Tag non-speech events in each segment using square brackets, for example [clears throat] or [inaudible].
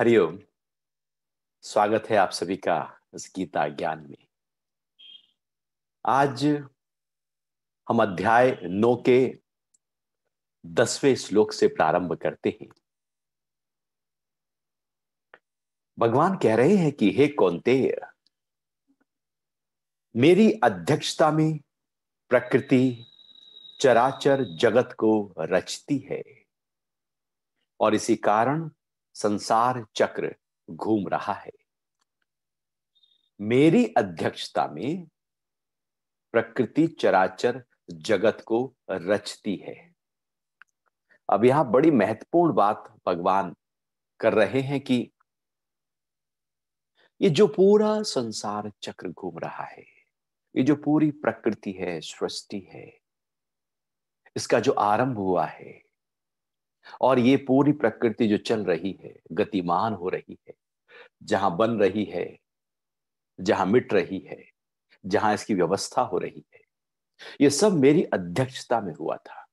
हरिओम स्वागत है आप सभी का इस गीता ज्ञान में आज हम अध्याय नौ के दसवें श्लोक से प्रारंभ करते हैं भगवान कह रहे हैं कि हे कौनते मेरी अध्यक्षता में प्रकृति चराचर जगत को रचती है और इसी कारण संसार चक्र घूम रहा है मेरी अध्यक्षता में प्रकृति चराचर जगत को रचती है अब यहां बड़ी महत्वपूर्ण बात भगवान कर रहे हैं कि ये जो पूरा संसार चक्र घूम रहा है ये जो पूरी प्रकृति है सृष्टि है इसका जो आरंभ हुआ है और ये पूरी प्रकृति जो चल रही है गतिमान हो रही है जहां बन रही है जहां मिट रही है जहां इसकी व्यवस्था हो रही है ये सब मेरी अध्यक्षता में हुआ था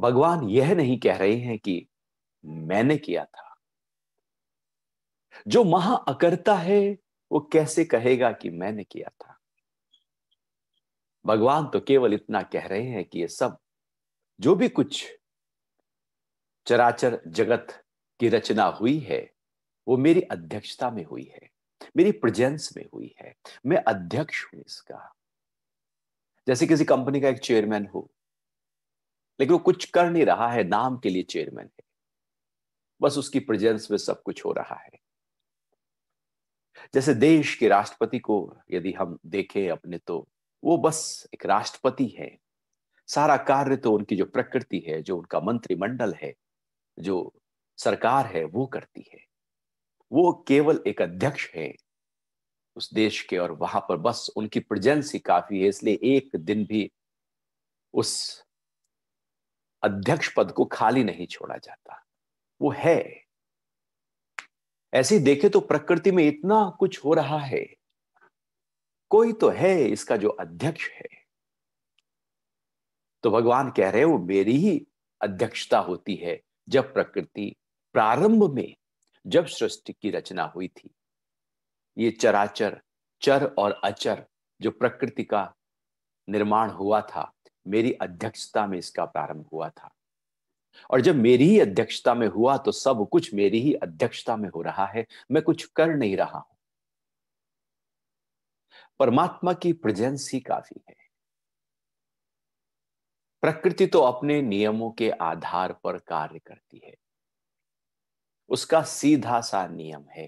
भगवान यह नहीं कह रहे हैं कि मैंने किया था जो महा अकर्ता है वो कैसे कहेगा कि मैंने किया था भगवान तो केवल इतना कह रहे हैं कि ये सब जो भी कुछ चराचर जगत की रचना हुई है वो मेरी अध्यक्षता में हुई है मेरी प्रेजेंस में हुई है मैं अध्यक्ष हूं इसका जैसे किसी कंपनी का एक चेयरमैन हो लेकिन वो कुछ कर नहीं रहा है नाम के लिए चेयरमैन है बस उसकी प्रेजेंस में सब कुछ हो रहा है जैसे देश के राष्ट्रपति को यदि हम देखें अपने तो वो बस एक राष्ट्रपति है सारा कार्य तो उनकी जो प्रकृति है जो उनका मंत्रिमंडल है जो सरकार है वो करती है वो केवल एक अध्यक्ष है उस देश के और वहां पर बस उनकी प्रेजेंस ही काफी है इसलिए एक दिन भी उस अध्यक्ष पद को खाली नहीं छोड़ा जाता वो है ऐसे देखे तो प्रकृति में इतना कुछ हो रहा है कोई तो है इसका जो अध्यक्ष है तो भगवान कह रहे हो मेरी ही अध्यक्षता होती है जब प्रकृति प्रारंभ में जब सृष्टि की रचना हुई थी ये चराचर चर और अचर जो प्रकृति का निर्माण हुआ था मेरी अध्यक्षता में इसका प्रारंभ हुआ था और जब मेरी ही अध्यक्षता में हुआ तो सब कुछ मेरी ही अध्यक्षता में हो रहा है मैं कुछ कर नहीं रहा हूं परमात्मा की प्रेजेंस ही काफी है प्रकृति तो अपने नियमों के आधार पर कार्य करती है उसका सीधा सा नियम है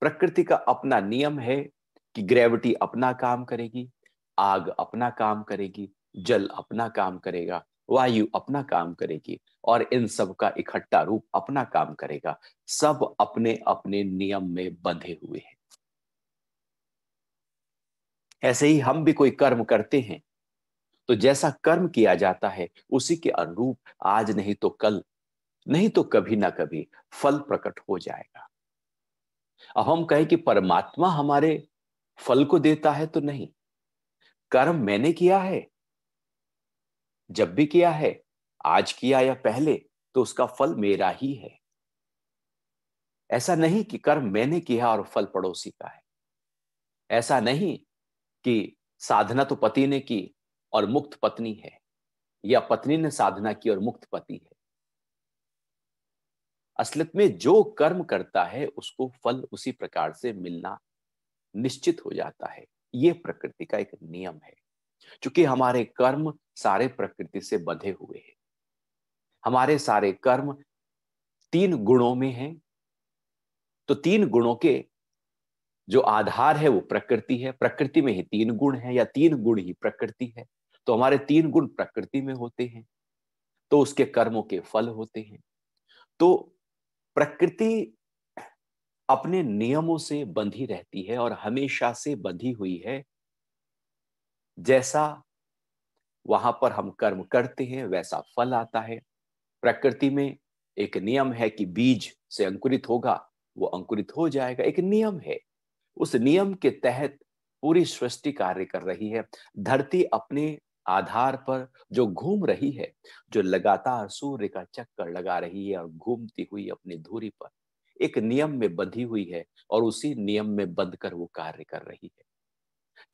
प्रकृति का अपना नियम है कि ग्रेविटी अपना काम करेगी आग अपना काम करेगी जल अपना काम करेगा वायु अपना काम करेगी और इन सब का इकट्ठा रूप अपना काम करेगा सब अपने अपने नियम में बंधे हुए हैं ऐसे ही हम भी कोई कर्म करते हैं तो जैसा कर्म किया जाता है उसी के अनुरूप आज नहीं तो कल नहीं तो कभी ना कभी फल प्रकट हो जाएगा अब हम कहें कि परमात्मा हमारे फल को देता है तो नहीं कर्म मैंने किया है जब भी किया है आज किया या पहले तो उसका फल मेरा ही है ऐसा नहीं कि कर्म मैंने किया और फल पड़ोसी का है ऐसा नहीं कि साधना तो पति ने की और मुक्त पत्नी है या पत्नी ने साधना की और मुक्त पति है असलत में जो कर्म करता है उसको फल उसी प्रकार से मिलना निश्चित हो जाता है ये प्रकृति का एक नियम है क्योंकि हमारे कर्म सारे प्रकृति से बंधे हुए हैं हमारे सारे कर्म तीन गुणों में हैं तो तीन गुणों के जो आधार है वो प्रकृति है प्रकृति में ही तीन गुण है या तीन गुण ही प्रकृति है तो हमारे तीन गुण प्रकृति में होते हैं तो उसके कर्मों के फल होते हैं तो प्रकृति अपने नियमों से बंधी रहती है और हमेशा से बंधी हुई है जैसा वहां पर हम कर्म करते हैं वैसा फल आता है प्रकृति में एक नियम है कि बीज से अंकुरित होगा वो अंकुरित हो जाएगा एक नियम है उस नियम के तहत पूरी सृष्टि कार्य कर रही है धरती अपने आधार पर जो घूम रही है जो लगातार सूर्य का चक्कर लगा रही है और घूमती हुई अपनी धूरी पर एक नियम में बंधी हुई है और उसी नियम में बंध कर वो कार्य कर रही है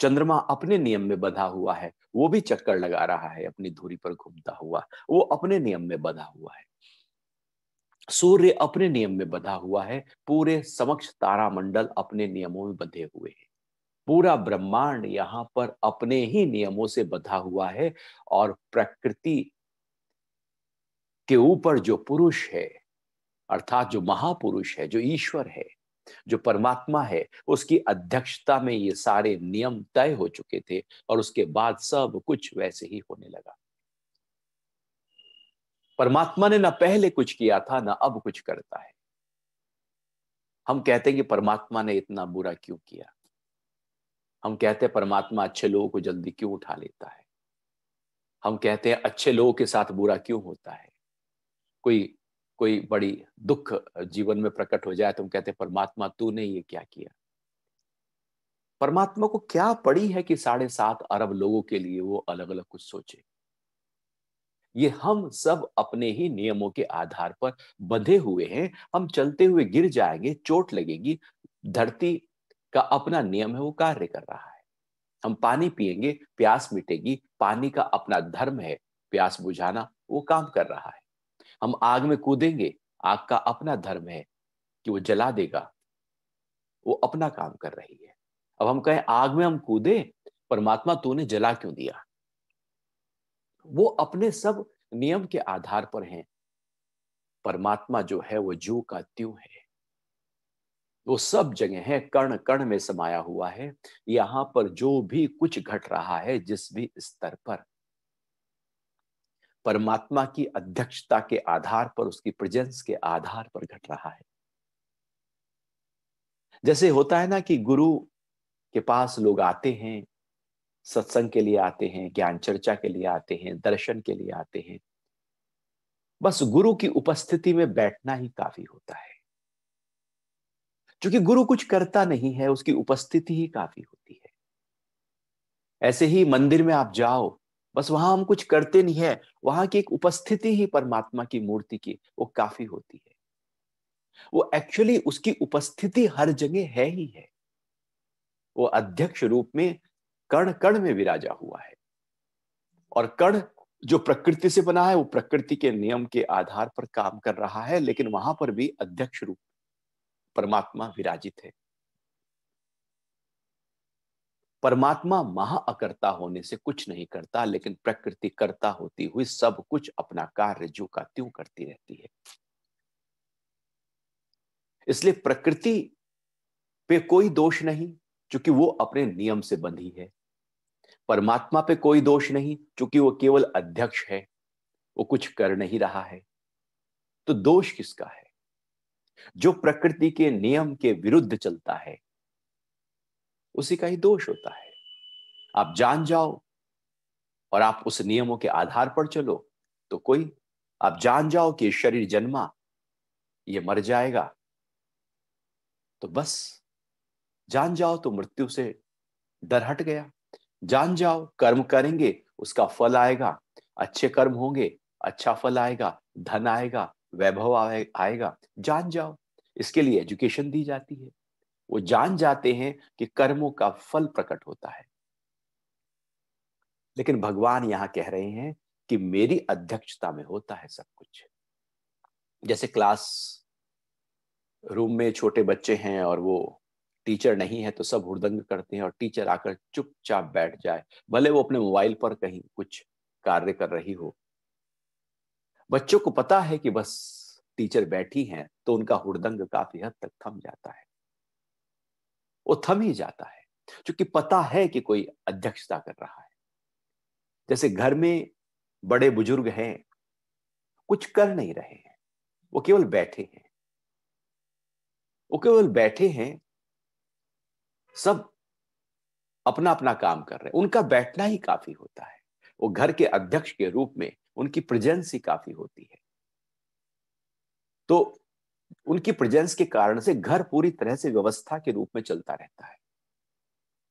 चंद्रमा अपने नियम में बंधा हुआ है वो भी चक्कर लगा रहा है अपनी धूरी पर घूमता हुआ वो अपने नियम में बंधा हुआ है सूर्य अपने नियम में बंधा हुआ है पूरे समक्ष तारामंडल अपने नियमों में बंधे हुए हैं पूरा ब्रह्मांड यहाँ पर अपने ही नियमों से बधा हुआ है और प्रकृति के ऊपर जो पुरुष है अर्थात जो महापुरुष है जो ईश्वर है जो परमात्मा है उसकी अध्यक्षता में ये सारे नियम तय हो चुके थे और उसके बाद सब कुछ वैसे ही होने लगा परमात्मा ने ना पहले कुछ किया था ना अब कुछ करता है हम कहते हैं कि परमात्मा ने इतना बुरा क्यों किया हम कहते हैं परमात्मा अच्छे लोगों को जल्दी क्यों उठा लेता है हम कहते हैं अच्छे लोगों के साथ बुरा क्यों होता है कोई कोई बड़ी दुख जीवन में प्रकट हो जाए तो हम कहते हैं परमात्मा तूने ये क्या किया परमात्मा को क्या पड़ी है कि साढ़े सात अरब लोगों के लिए वो अलग अलग कुछ सोचे ये हम सब अपने ही नियमों के आधार पर बंधे हुए हैं हम चलते हुए गिर जाएंगे चोट लगेगी धरती का अपना नियम है वो कार्य कर रहा है हम पानी पिएंगे प्यास मिटेगी पानी का अपना धर्म है प्यास बुझाना वो काम कर रहा है हम आग में कूदेंगे आग का अपना धर्म है कि वो जला देगा वो अपना काम कर रही है अब हम कहें आग में हम कूदे परमात्मा तूने जला क्यों दिया वो अपने सब नियम के आधार पर हैं परमात्मा जो है वो जो का त्यू है वो सब जगह है कर्ण कर्ण में समाया हुआ है यहां पर जो भी कुछ घट रहा है जिस भी स्तर पर परमात्मा की अध्यक्षता के आधार पर उसकी प्रेजेंस के आधार पर घट रहा है जैसे होता है ना कि गुरु के पास लोग आते हैं सत्संग के लिए आते हैं ज्ञान चर्चा के लिए आते हैं दर्शन के लिए आते हैं बस गुरु की उपस्थिति में बैठना ही काफी होता है क्योंकि गुरु कुछ करता नहीं है उसकी उपस्थिति ही काफी होती है ऐसे ही मंदिर में आप जाओ बस वहां हम कुछ करते नहीं है वहां की एक उपस्थिति ही परमात्मा की मूर्ति की वो काफी होती है वो एक्चुअली उसकी उपस्थिति हर जगह है ही है वो अध्यक्ष रूप में कर्ण कर्ण में विराजा हुआ है और कण जो प्रकृति से बना है वो प्रकृति के नियम के आधार पर काम कर रहा है लेकिन वहां पर भी अध्यक्ष रूप परमात्मा विराजित है परमात्मा महाअकर्ता होने से कुछ नहीं करता लेकिन प्रकृति करता होती हुई सब कुछ अपना कार्य जो का त्यों करती रहती है इसलिए प्रकृति पे कोई दोष नहीं क्योंकि वो अपने नियम से बंधी है परमात्मा पे कोई दोष नहीं क्योंकि वो केवल अध्यक्ष है वो कुछ कर नहीं रहा है तो दोष किसका है जो प्रकृति के नियम के विरुद्ध चलता है उसी का ही दोष होता है आप जान जाओ और आप उस नियमों के आधार पर चलो तो कोई आप जान जाओ कि शरीर जन्मा ये मर जाएगा तो बस जान जाओ तो मृत्यु से डर हट गया जान जाओ कर्म करेंगे उसका फल आएगा अच्छे कर्म होंगे अच्छा फल आएगा धन आएगा वैभव आए, आएगा जान जाओ इसके लिए एजुकेशन दी जाती है वो जान जाते हैं कि कर्मों का फल प्रकट होता है लेकिन भगवान यहां कह रहे हैं कि मेरी अध्यक्षता में होता है सब कुछ जैसे क्लास रूम में छोटे बच्चे हैं और वो टीचर नहीं है तो सब हुड़दंग करते हैं और टीचर आकर चुपचाप बैठ जाए भले वो अपने मोबाइल पर कहीं कुछ कार्य कर रही हो बच्चों को पता है कि बस टीचर बैठी हैं तो उनका हुड़दंग काफी हद तक थम जाता है वो थम ही जाता है क्योंकि पता है कि कोई अध्यक्षता कर रहा है जैसे घर में बड़े बुजुर्ग हैं कुछ कर नहीं रहे हैं वो केवल बैठे हैं वो केवल बैठे हैं सब अपना अपना काम कर रहे हैं उनका बैठना ही काफी होता है वो घर के अध्यक्ष के रूप में उनकी प्रेजेंस ही काफी होती है तो उनकी प्रेजेंस के कारण से घर पूरी तरह से व्यवस्था के रूप में चलता रहता है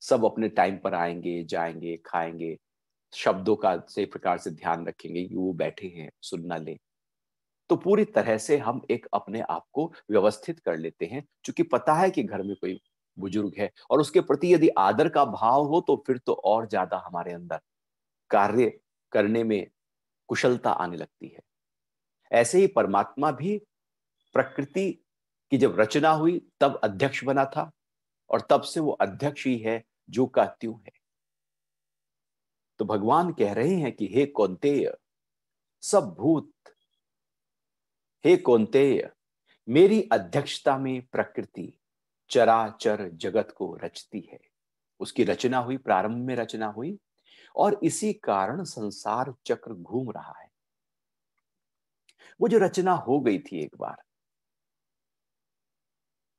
सब अपने टाइम पर आएंगे जाएंगे खाएंगे शब्दों का सही प्रकार से ध्यान रखेंगे कि वो बैठे हैं सुनना ले तो पूरी तरह से हम एक अपने आप को व्यवस्थित कर लेते हैं क्योंकि पता है कि घर में कोई बुजुर्ग है और उसके प्रति यदि आदर का भाव हो तो फिर तो और ज्यादा हमारे अंदर कार्य करने में कुशलता आने लगती है ऐसे ही परमात्मा भी प्रकृति की जब रचना हुई तब अध्यक्ष बना था और तब से वो अध्यक्ष ही है जो का त्यू है तो भगवान कह रहे हैं कि हे कौंतेय सब भूत हे कौंतेय मेरी अध्यक्षता में प्रकृति चराचर जगत को रचती है उसकी रचना हुई प्रारंभ में रचना हुई और इसी कारण संसार चक्र घूम रहा है वो जो रचना हो गई थी एक बार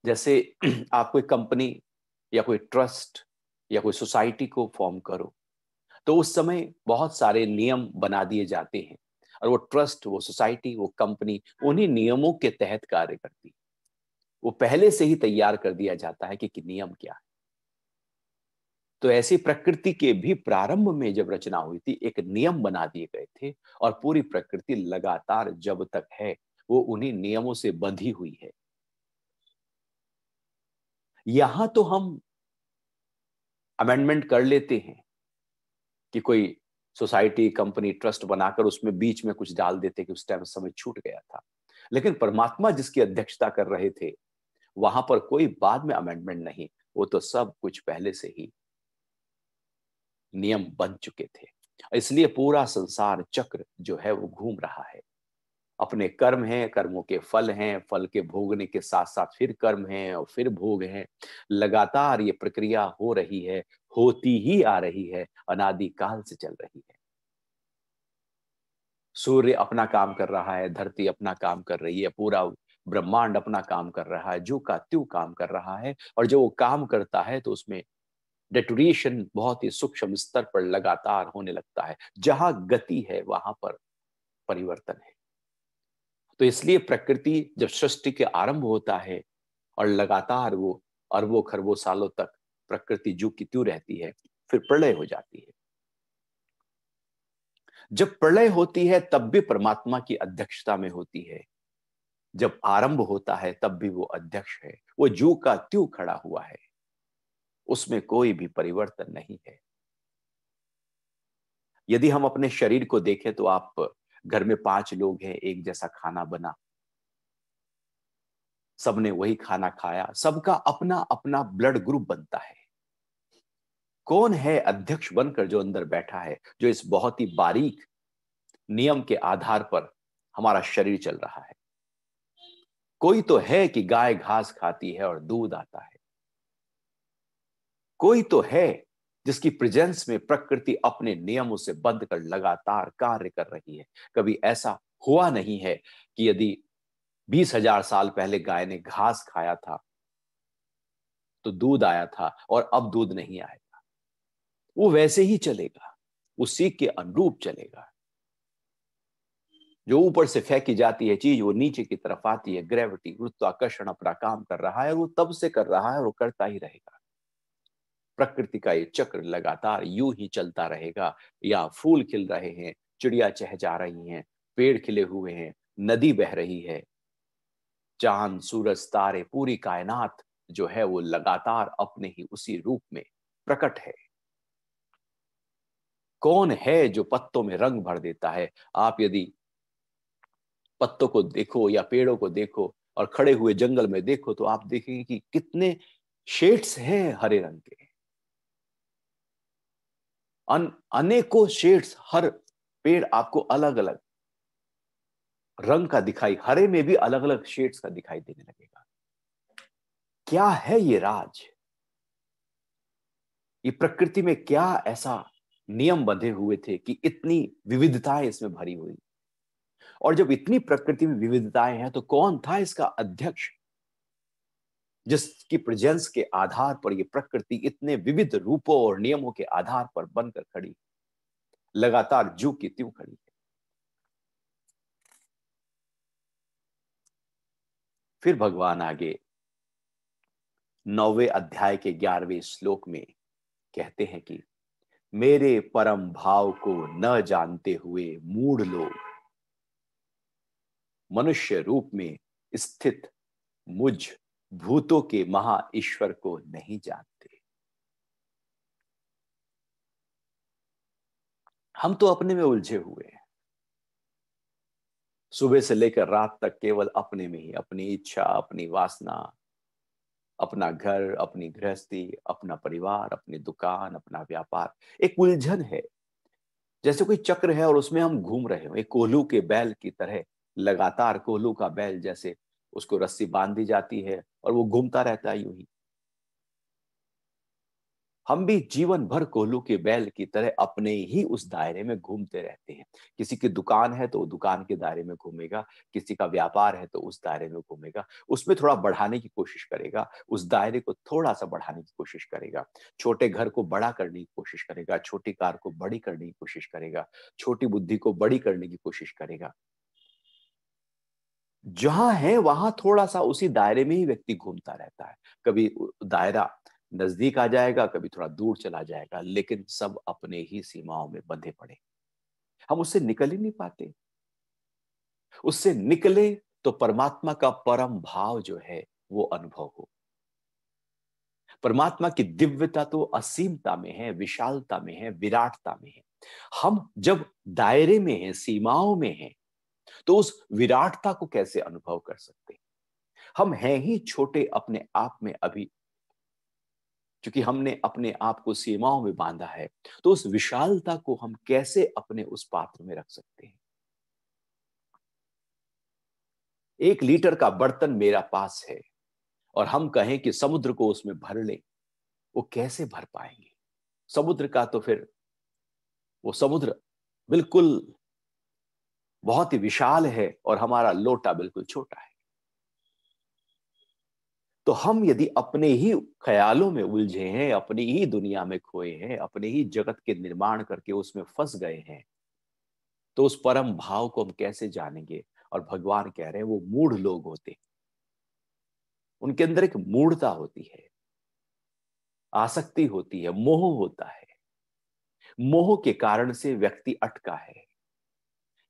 जैसे [clears throat] आप कोई कंपनी या कोई ट्रस्ट या कोई सोसाइटी को फॉर्म करो तो उस समय बहुत सारे नियम बना दिए जाते हैं और वो ट्रस्ट वो सोसाइटी वो कंपनी उन्हीं नियमों के तहत कार्य करती वो पहले से ही तैयार कर दिया जाता है कि, कि नियम क्या है तो ऐसी प्रकृति के भी प्रारंभ में जब रचना हुई थी एक नियम बना दिए गए थे और पूरी प्रकृति लगातार जब तक है वो उन्हीं नियमों से बंधी हुई है यहां तो हम अमेंडमेंट कर लेते हैं कि कोई सोसाइटी कंपनी ट्रस्ट बनाकर उसमें बीच में कुछ डाल देते कि उस टाइम समय छूट गया था लेकिन परमात्मा जिसकी अध्यक्षता कर रहे थे वहां पर कोई बाद में अमेंडमेंट नहीं वो तो सब कुछ पहले से ही नियम बन चुके थे इसलिए पूरा संसार चक्र जो है वो घूम रहा है अपने कर्म हैं कर्मों के फल हैं फल के भोगने के साथ साथ फिर कर्म हैं और फिर भोग हैं लगातार ये प्रक्रिया हो रही है होती ही आ रही है अनादिकाल से चल रही है सूर्य अपना काम कर रहा है धरती अपना काम कर रही है पूरा ब्रह्मांड अपना काम कर रहा है जो का त्यू काम कर रहा है और जो वो काम करता है तो उसमें डेटोरेशन बहुत ही सूक्ष्म स्तर पर लगातार होने लगता है जहां गति है वहां पर परिवर्तन है तो इसलिए प्रकृति जब सृष्टि के आरंभ होता है और लगातार वो अरबों खरबों सालों तक प्रकृति जू की त्यू रहती है फिर प्रलय हो जाती है जब प्रलय होती है तब भी परमात्मा की अध्यक्षता में होती है जब आरंभ होता है तब भी वो अध्यक्ष है वो जू का त्यू खड़ा हुआ है उसमें कोई भी परिवर्तन नहीं है यदि हम अपने शरीर को देखें तो आप घर में पांच लोग हैं एक जैसा खाना बना सबने वही खाना खाया सबका अपना अपना ब्लड ग्रुप बनता है कौन है अध्यक्ष बनकर जो अंदर बैठा है जो इस बहुत ही बारीक नियम के आधार पर हमारा शरीर चल रहा है कोई तो है कि गाय घास खाती है और दूध आता है कोई तो है जिसकी प्रेजेंस में प्रकृति अपने नियमों से बंद कर लगातार कार्य कर रही है कभी ऐसा हुआ नहीं है कि यदि बीस हजार साल पहले गाय ने घास खाया था तो दूध आया था और अब दूध नहीं आएगा वो वैसे ही चलेगा उसी के अनुरूप चलेगा जो ऊपर से फेंकी जाती है चीज वो नीचे की तरफ आती है ग्रेविटी गुरुत्वाकर्षण अपना काम कर रहा है और वो तब से कर रहा है और वो करता ही रहेगा प्रकृति का ये चक्र लगातार यूं ही चलता रहेगा या फूल खिल रहे हैं चिड़िया चह जा रही हैं पेड़ खिले हुए हैं नदी बह रही है चांद सूरज तारे पूरी कायनात जो है वो लगातार अपने ही उसी रूप में प्रकट है कौन है जो पत्तों में रंग भर देता है आप यदि पत्तों को देखो या पेड़ों को देखो और खड़े हुए जंगल में देखो तो आप देखेंगे कि कितने शेड्स हैं हरे रंग के अन, अनेकों शेड्स हर पेड़ आपको अलग अलग रंग का दिखाई हरे में भी अलग अलग शेड्स का दिखाई देने लगेगा क्या है ये राज ये प्रकृति में क्या ऐसा नियम बंधे हुए थे कि इतनी विविधताएं इसमें भरी हुई और जब इतनी प्रकृति में विविधताएं हैं तो कौन था इसका अध्यक्ष जिसकी प्रजेंस के आधार पर यह प्रकृति इतने विविध रूपों और नियमों के आधार पर बनकर खड़ी लगातार जू की त्यू खड़ी है फिर भगवान आगे नौवे अध्याय के ग्यारहवें श्लोक में कहते हैं कि मेरे परम भाव को न जानते हुए मूढ़ लोग मनुष्य रूप में स्थित मुझ भूतों के महा ईश्वर को नहीं जानते हम तो अपने में उलझे हुए हैं सुबह से लेकर रात तक केवल अपने में ही अपनी इच्छा अपनी वासना अपना घर अपनी गृहस्थी अपना परिवार अपनी दुकान अपना व्यापार एक उलझन है जैसे कोई चक्र है और उसमें हम घूम रहे हो एक कोहलू के बैल की तरह लगातार कोहलू का बैल जैसे उसको रस्सी बांध दी जाती है और वो घूमता रहता है यूं ही हम भी जीवन भर कोहलू के बैल की तरह अपने ही उस दायरे में घूमते रहते हैं किसी की दुकान है तो दुकान के दायरे में घूमेगा किसी का व्यापार है तो उस दायरे में घूमेगा उसमें थोड़ा बढ़ाने की कोशिश करेगा उस दायरे को थोड़ा सा बढ़ाने की कोशिश करेगा छोटे घर को बड़ा करने की कोशिश करेगा छोटी कार को बड़ी करने की कोशिश करेगा छोटी बुद्धि को बड़ी करने की कोशिश करेगा जहां है वहां थोड़ा सा उसी दायरे में ही व्यक्ति घूमता रहता है कभी दायरा नजदीक आ जाएगा कभी थोड़ा दूर चला जाएगा लेकिन सब अपने ही सीमाओं में बंधे पड़े हम उससे निकल ही नहीं पाते उससे निकले तो परमात्मा का परम भाव जो है वो अनुभव हो परमात्मा की दिव्यता तो असीमता में है विशालता में है विराटता में है हम जब दायरे में हैं सीमाओं में हैं तो उस विराटता को कैसे अनुभव कर सकते हैं हम हैं ही छोटे अपने आप में अभी क्योंकि हमने अपने आप को सीमाओं में बांधा है तो उस विशालता को हम कैसे अपने उस पात्र में रख सकते हैं एक लीटर का बर्तन मेरा पास है और हम कहें कि समुद्र को उसमें भर ले वो कैसे भर पाएंगे समुद्र का तो फिर वो समुद्र बिल्कुल बहुत ही विशाल है और हमारा लोटा बिल्कुल छोटा है तो हम यदि अपने ही ख्यालों में उलझे हैं अपनी ही दुनिया में खोए हैं अपने ही जगत के निर्माण करके उसमें फंस गए हैं तो उस परम भाव को हम कैसे जानेंगे और भगवान कह रहे हैं वो मूढ़ लोग होते उनके अंदर एक मूढ़ता होती है आसक्ति होती है मोह होता है मोह के कारण से व्यक्ति अटका है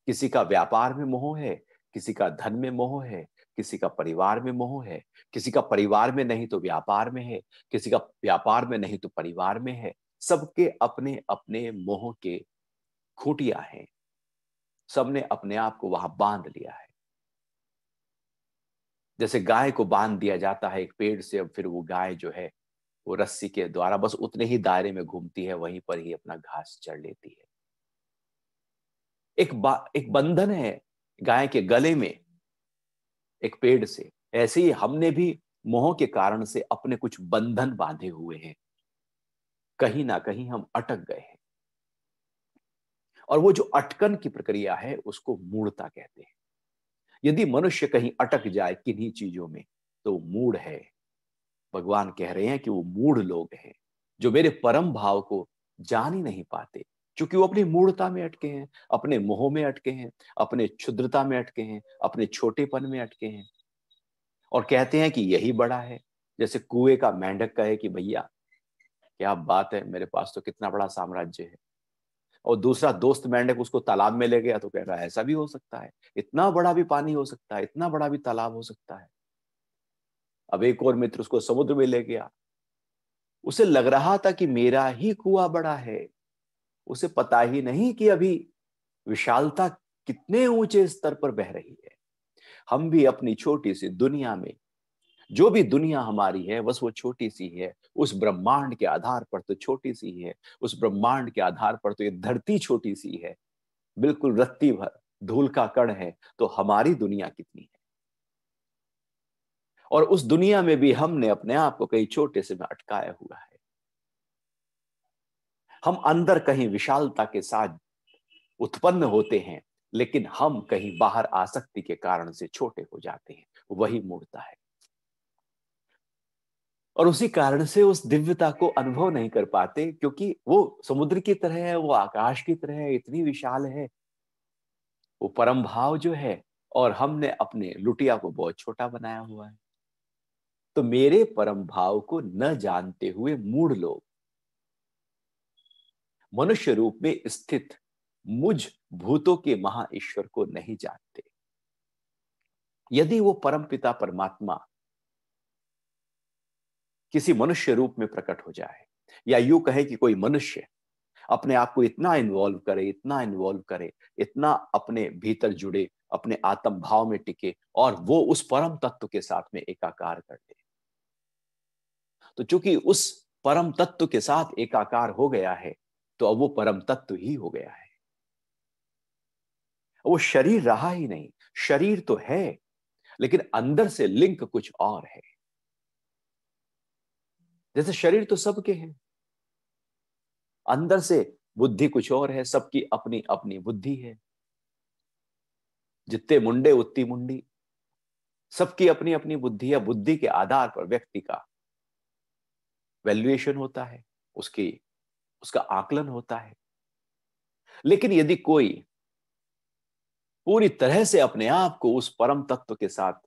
किसी का व्यापार में मोह है किसी का धन में मोह है किसी का परिवार में मोह है किसी का परिवार में नहीं तो व्यापार में है किसी का व्यापार में नहीं तो परिवार में है सबके अपने अपने मोह के खूटिया हैं सबने अपने आप को वहां बांध लिया है जैसे गाय को बांध दिया जाता है एक पेड़ से अब फिर वो गाय जो है वो रस्सी के द्वारा बस उतने ही दायरे में घूमती है वहीं पर ही अपना घास चढ़ लेती है एक एक बंधन है गाय के गले में एक पेड़ से ऐसे ही हमने भी मोह के कारण से अपने कुछ बंधन बांधे हुए हैं कहीं ना कहीं हम अटक गए हैं और वो जो अटकन की प्रक्रिया है उसको मूढ़ता कहते हैं यदि मनुष्य कहीं अटक जाए किन्हीं चीजों में तो मूड मूढ़ है भगवान कह रहे हैं कि वो मूढ़ लोग हैं जो मेरे परम भाव को जान ही नहीं पाते क्योंकि वो अपनी मूर्ता में अटके हैं अपने मोह में अटके हैं अपने क्षुद्रता में अटके हैं अपने छोटेपन में अटके हैं और कहते हैं कि यही बड़ा है जैसे कुएं का मेंढक कहे कि भैया क्या बात है मेरे पास तो कितना बड़ा साम्राज्य है और दूसरा दोस्त मेंढक उसको तालाब में ले गया तो कह रहा है ऐसा भी हो सकता है इतना बड़ा भी पानी हो सकता है इतना बड़ा भी तालाब हो सकता है अब एक और मित्र उसको समुद्र में ले गया उसे लग रहा था कि मेरा ही कुआ बड़ा है उसे पता ही नहीं कि अभी विशालता कितने ऊंचे स्तर पर बह रही है हम भी अपनी छोटी सी दुनिया में जो भी दुनिया हमारी है बस वो छोटी सी है उस ब्रह्मांड के आधार पर तो छोटी सी है उस ब्रह्मांड के आधार पर तो ये धरती छोटी सी है बिल्कुल रत्ती भर धूल का कण है तो हमारी दुनिया कितनी है और उस दुनिया में भी हमने अपने आप को कई छोटे से में अटकाया हुआ है हम अंदर कहीं विशालता के साथ उत्पन्न होते हैं लेकिन हम कहीं बाहर आसक्ति के कारण से छोटे हो जाते हैं वही मूर्ता है और उसी कारण से उस दिव्यता को अनुभव नहीं कर पाते क्योंकि वो समुद्र की तरह है वो आकाश की तरह है इतनी विशाल है वो परम भाव जो है और हमने अपने लुटिया को बहुत छोटा बनाया हुआ है तो मेरे परम भाव को न जानते हुए मूढ़ लोग मनुष्य रूप में स्थित मुझ भूतों के महा ईश्वर को नहीं जानते यदि वो परम पिता परमात्मा किसी मनुष्य रूप में प्रकट हो जाए या यू कहे कि कोई मनुष्य अपने आप को इतना इन्वॉल्व करे इतना इन्वॉल्व करे इतना अपने भीतर जुड़े अपने आत्म भाव में टिके और वो उस परम तत्व के साथ में एकाकार कर दे तो चूंकि उस परम तत्व के साथ एकाकार हो गया है तो अब वो परम तत्व ही हो गया है वो शरीर रहा ही नहीं शरीर तो है लेकिन अंदर से लिंक कुछ और है जैसे शरीर तो सबके हैं अंदर से बुद्धि कुछ और है सबकी अपनी अपनी बुद्धि है जितने मुंडे उतनी मुंडी सबकी अपनी अपनी बुद्धि या बुद्धि के आधार पर व्यक्ति का वैल्यूएशन होता है उसकी उसका आकलन होता है लेकिन यदि कोई पूरी तरह से अपने आप को उस परम तत्व के साथ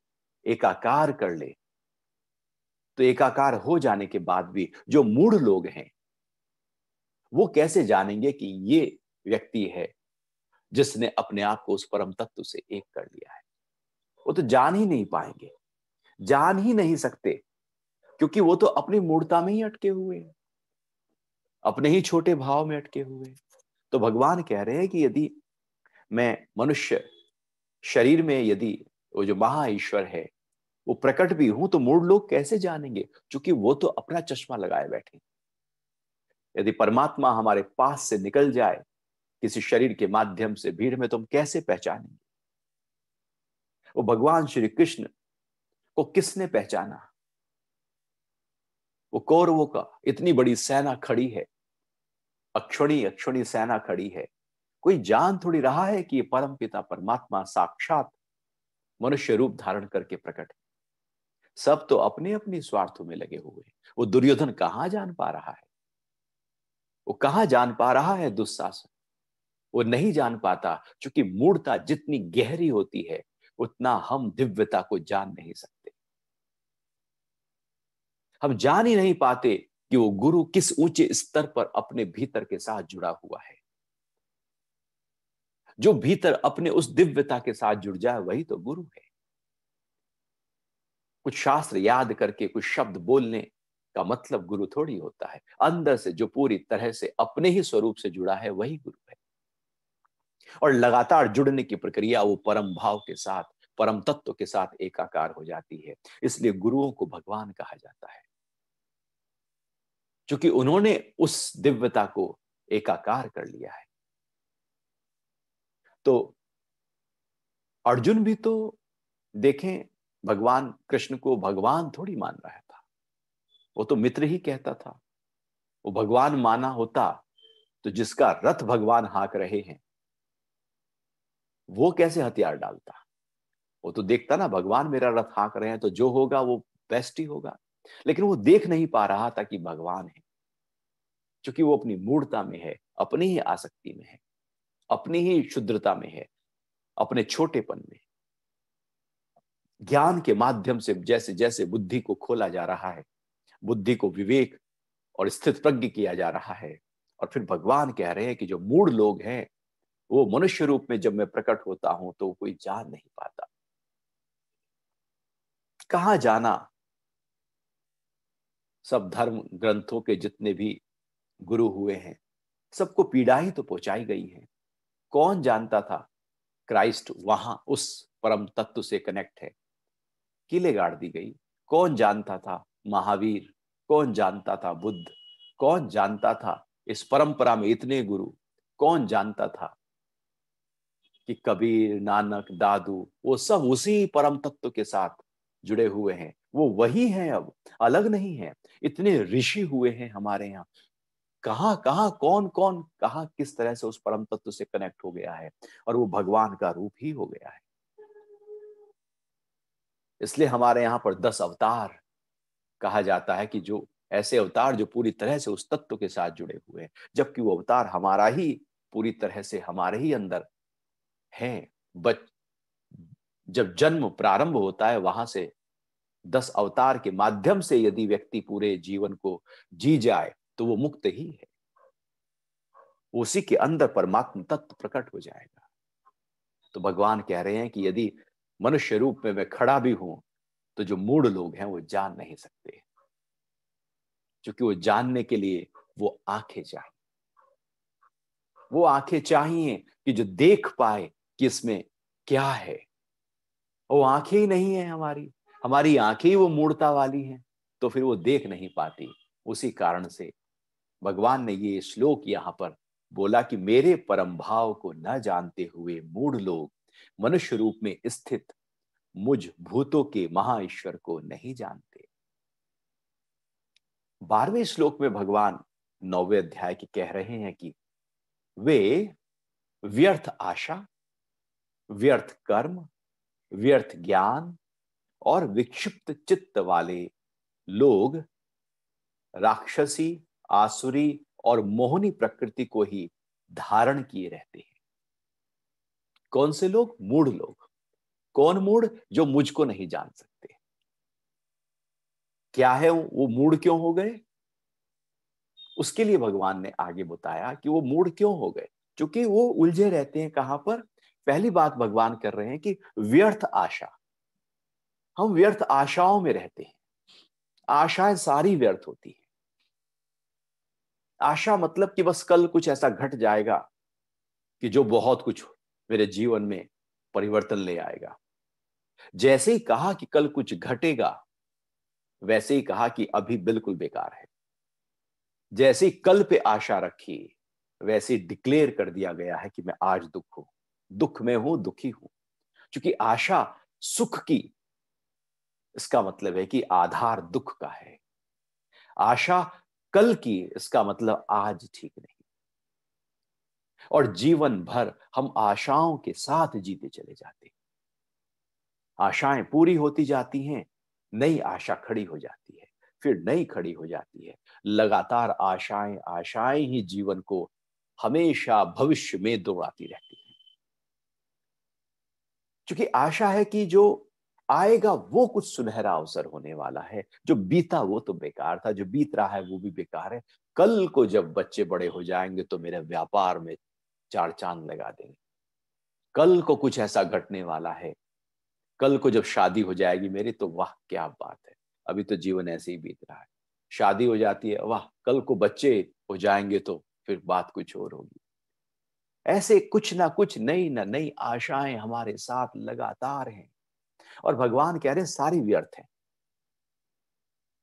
एकाकार कर ले तो एकाकार हो जाने के बाद भी जो मूढ़ लोग हैं वो कैसे जानेंगे कि ये व्यक्ति है जिसने अपने आप को उस परम तत्व से एक कर लिया है वो तो जान ही नहीं पाएंगे जान ही नहीं सकते क्योंकि वो तो अपनी मूर्ता में ही अटके हुए हैं अपने ही छोटे भाव में अटके हुए तो भगवान कह रहे हैं कि यदि मैं मनुष्य शरीर में यदि वो जो महा ईश्वर है वो प्रकट भी हूं तो मूड लोग कैसे जानेंगे क्योंकि वो तो अपना चश्मा लगाए बैठे यदि परमात्मा हमारे पास से निकल जाए किसी शरीर के माध्यम से भीड़ में तुम तो कैसे पहचानेंगे वो भगवान श्री कृष्ण को किसने पहचाना वो कौरवों का इतनी बड़ी सेना खड़ी है अक्षुणी अक्षुणी सेना खड़ी है कोई जान थोड़ी रहा है कि ये परम पिता परमात्मा साक्षात मनुष्य रूप धारण करके प्रकट है सब तो अपने अपने स्वार्थों में लगे हुए हैं वो दुर्योधन कहां जान पा रहा है वो कहां जान पा रहा है दुस्शासन वो नहीं जान पाता क्योंकि मूर्ता जितनी गहरी होती है उतना हम दिव्यता को जान नहीं सकते हम जान ही नहीं पाते कि वो गुरु किस ऊंचे स्तर पर अपने भीतर के साथ जुड़ा हुआ है जो भीतर अपने उस दिव्यता के साथ जुड़ जाए वही तो गुरु है कुछ शास्त्र याद करके कुछ शब्द बोलने का मतलब गुरु थोड़ी होता है अंदर से जो पूरी तरह से अपने ही स्वरूप से जुड़ा है वही गुरु है और लगातार जुड़ने की प्रक्रिया वो परम भाव के साथ परम तत्व के साथ एकाकार हो जाती है इसलिए गुरुओं को भगवान कहा जाता है क्योंकि उन्होंने उस दिव्यता को एकाकार कर लिया है तो अर्जुन भी तो देखें भगवान कृष्ण को भगवान थोड़ी मान रहा था वो तो मित्र ही कहता था वो भगवान माना होता तो जिसका रथ भगवान हाक रहे हैं वो कैसे हथियार डालता वो तो देखता ना भगवान मेरा रथ हाक रहे हैं तो जो होगा वो बेस्ट ही होगा लेकिन वो देख नहीं पा रहा था कि भगवान है क्योंकि वो अपनी मूर्ता में है अपनी ही आसक्ति में है अपनी ही शुद्रता में है अपने छोटेपन में ज्ञान के माध्यम से जैसे जैसे बुद्धि को खोला जा रहा है बुद्धि को विवेक और स्थित प्रज्ञ किया जा रहा है और फिर भगवान कह रहे हैं कि जो मूढ़ लोग हैं वो मनुष्य रूप में जब मैं प्रकट होता हूं तो कोई जान नहीं पाता कहा जाना सब धर्म ग्रंथों के जितने भी गुरु हुए हैं सबको पीड़ा ही तो पहुंचाई गई है कौन जानता था क्राइस्ट वहां उस परम तत्व से कनेक्ट है किले गाड़ दी गई कौन जानता था महावीर कौन जानता था बुद्ध कौन जानता था इस परंपरा में इतने गुरु कौन जानता था कि कबीर नानक दादू वो सब उसी परम तत्व के साथ जुड़े हुए हैं वो वही हैं अब अलग नहीं है इतने ऋषि हुए हैं हमारे यहाँ कहा कहा कौन कौन कहा किस तरह से उस परम तत्व से कनेक्ट हो गया है और वो भगवान का रूप ही हो गया है इसलिए हमारे यहाँ पर दस अवतार कहा जाता है कि जो ऐसे अवतार जो पूरी तरह से उस तत्व के साथ जुड़े हुए हैं जबकि वो अवतार हमारा ही पूरी तरह से हमारे ही अंदर है बच जब जन्म प्रारंभ होता है वहां से दस अवतार के माध्यम से यदि व्यक्ति पूरे जीवन को जी जाए तो वो मुक्त ही है उसी के अंदर परमात्म तत्व प्रकट हो जाएगा तो भगवान कह रहे हैं कि यदि मनुष्य रूप में मैं खड़ा भी हूं तो जो मूड लोग हैं वो जान नहीं सकते क्योंकि वो जानने के लिए वो आंखें चाहिए वो आंखें चाहिए कि जो देख पाए कि इसमें क्या है वो आंखें ही नहीं है हमारी हमारी आंखें ही वो मूर्ता वाली हैं तो फिर वो देख नहीं पाती उसी कारण से भगवान ने ये श्लोक यहाँ पर बोला कि मेरे परम भाव को न जानते हुए मूढ़ लोग मनुष्य रूप में स्थित मुझ भूतों के महाईश्वर को नहीं जानते बारहवें श्लोक में भगवान नौवे अध्याय के कह रहे हैं कि वे व्यर्थ आशा व्यर्थ कर्म व्यर्थ ज्ञान और विक्षिप्त चित्त वाले लोग राक्षसी आसुरी और मोहनी प्रकृति को ही धारण किए रहते हैं कौन से लोग मूढ़ लोग कौन मूड जो मुझको नहीं जान सकते क्या है वो मूड क्यों हो गए उसके लिए भगवान ने आगे बताया कि वो मूड क्यों हो गए क्योंकि वो उलझे रहते हैं कहां पर पहली बात भगवान कर रहे हैं कि व्यर्थ आशा हम व्यर्थ आशाओं में रहते हैं आशाएं सारी व्यर्थ होती है आशा मतलब कि बस कल कुछ ऐसा घट जाएगा कि जो बहुत कुछ मेरे जीवन में परिवर्तन ले आएगा जैसे ही कहा कि कल कुछ घटेगा वैसे ही कहा कि अभी बिल्कुल बेकार है जैसे ही कल पे आशा रखी वैसे डिक्लेयर कर दिया गया है कि मैं आज दुख हूं दुख में हूं दुखी हूं क्योंकि आशा सुख की इसका मतलब है कि आधार दुख का है आशा कल की इसका मतलब आज ठीक नहीं और जीवन भर हम आशाओं के साथ जीते चले जाते हैं आशाएं पूरी होती जाती हैं नई आशा खड़ी हो जाती है फिर नई खड़ी हो जाती है लगातार आशाएं आशाएं ही जीवन को हमेशा भविष्य में दौड़ाती रहती है क्योंकि आशा है कि जो आएगा वो कुछ सुनहरा अवसर होने वाला है जो बीता वो तो बेकार था जो बीत रहा है वो भी बेकार है कल को जब बच्चे बड़े हो जाएंगे तो मेरे व्यापार में चार चांद लगा देंगे कल को कुछ ऐसा घटने वाला है कल को जब शादी हो जाएगी मेरी तो वाह क्या बात है अभी तो जीवन ऐसे ही बीत रहा है शादी हो जाती है वाह कल को बच्चे हो जाएंगे तो फिर बात कुछ और होगी ऐसे कुछ ना कुछ नई ना नई आशाएं हमारे साथ लगातार हैं और भगवान कह रहे हैं सारी व्यर्थ है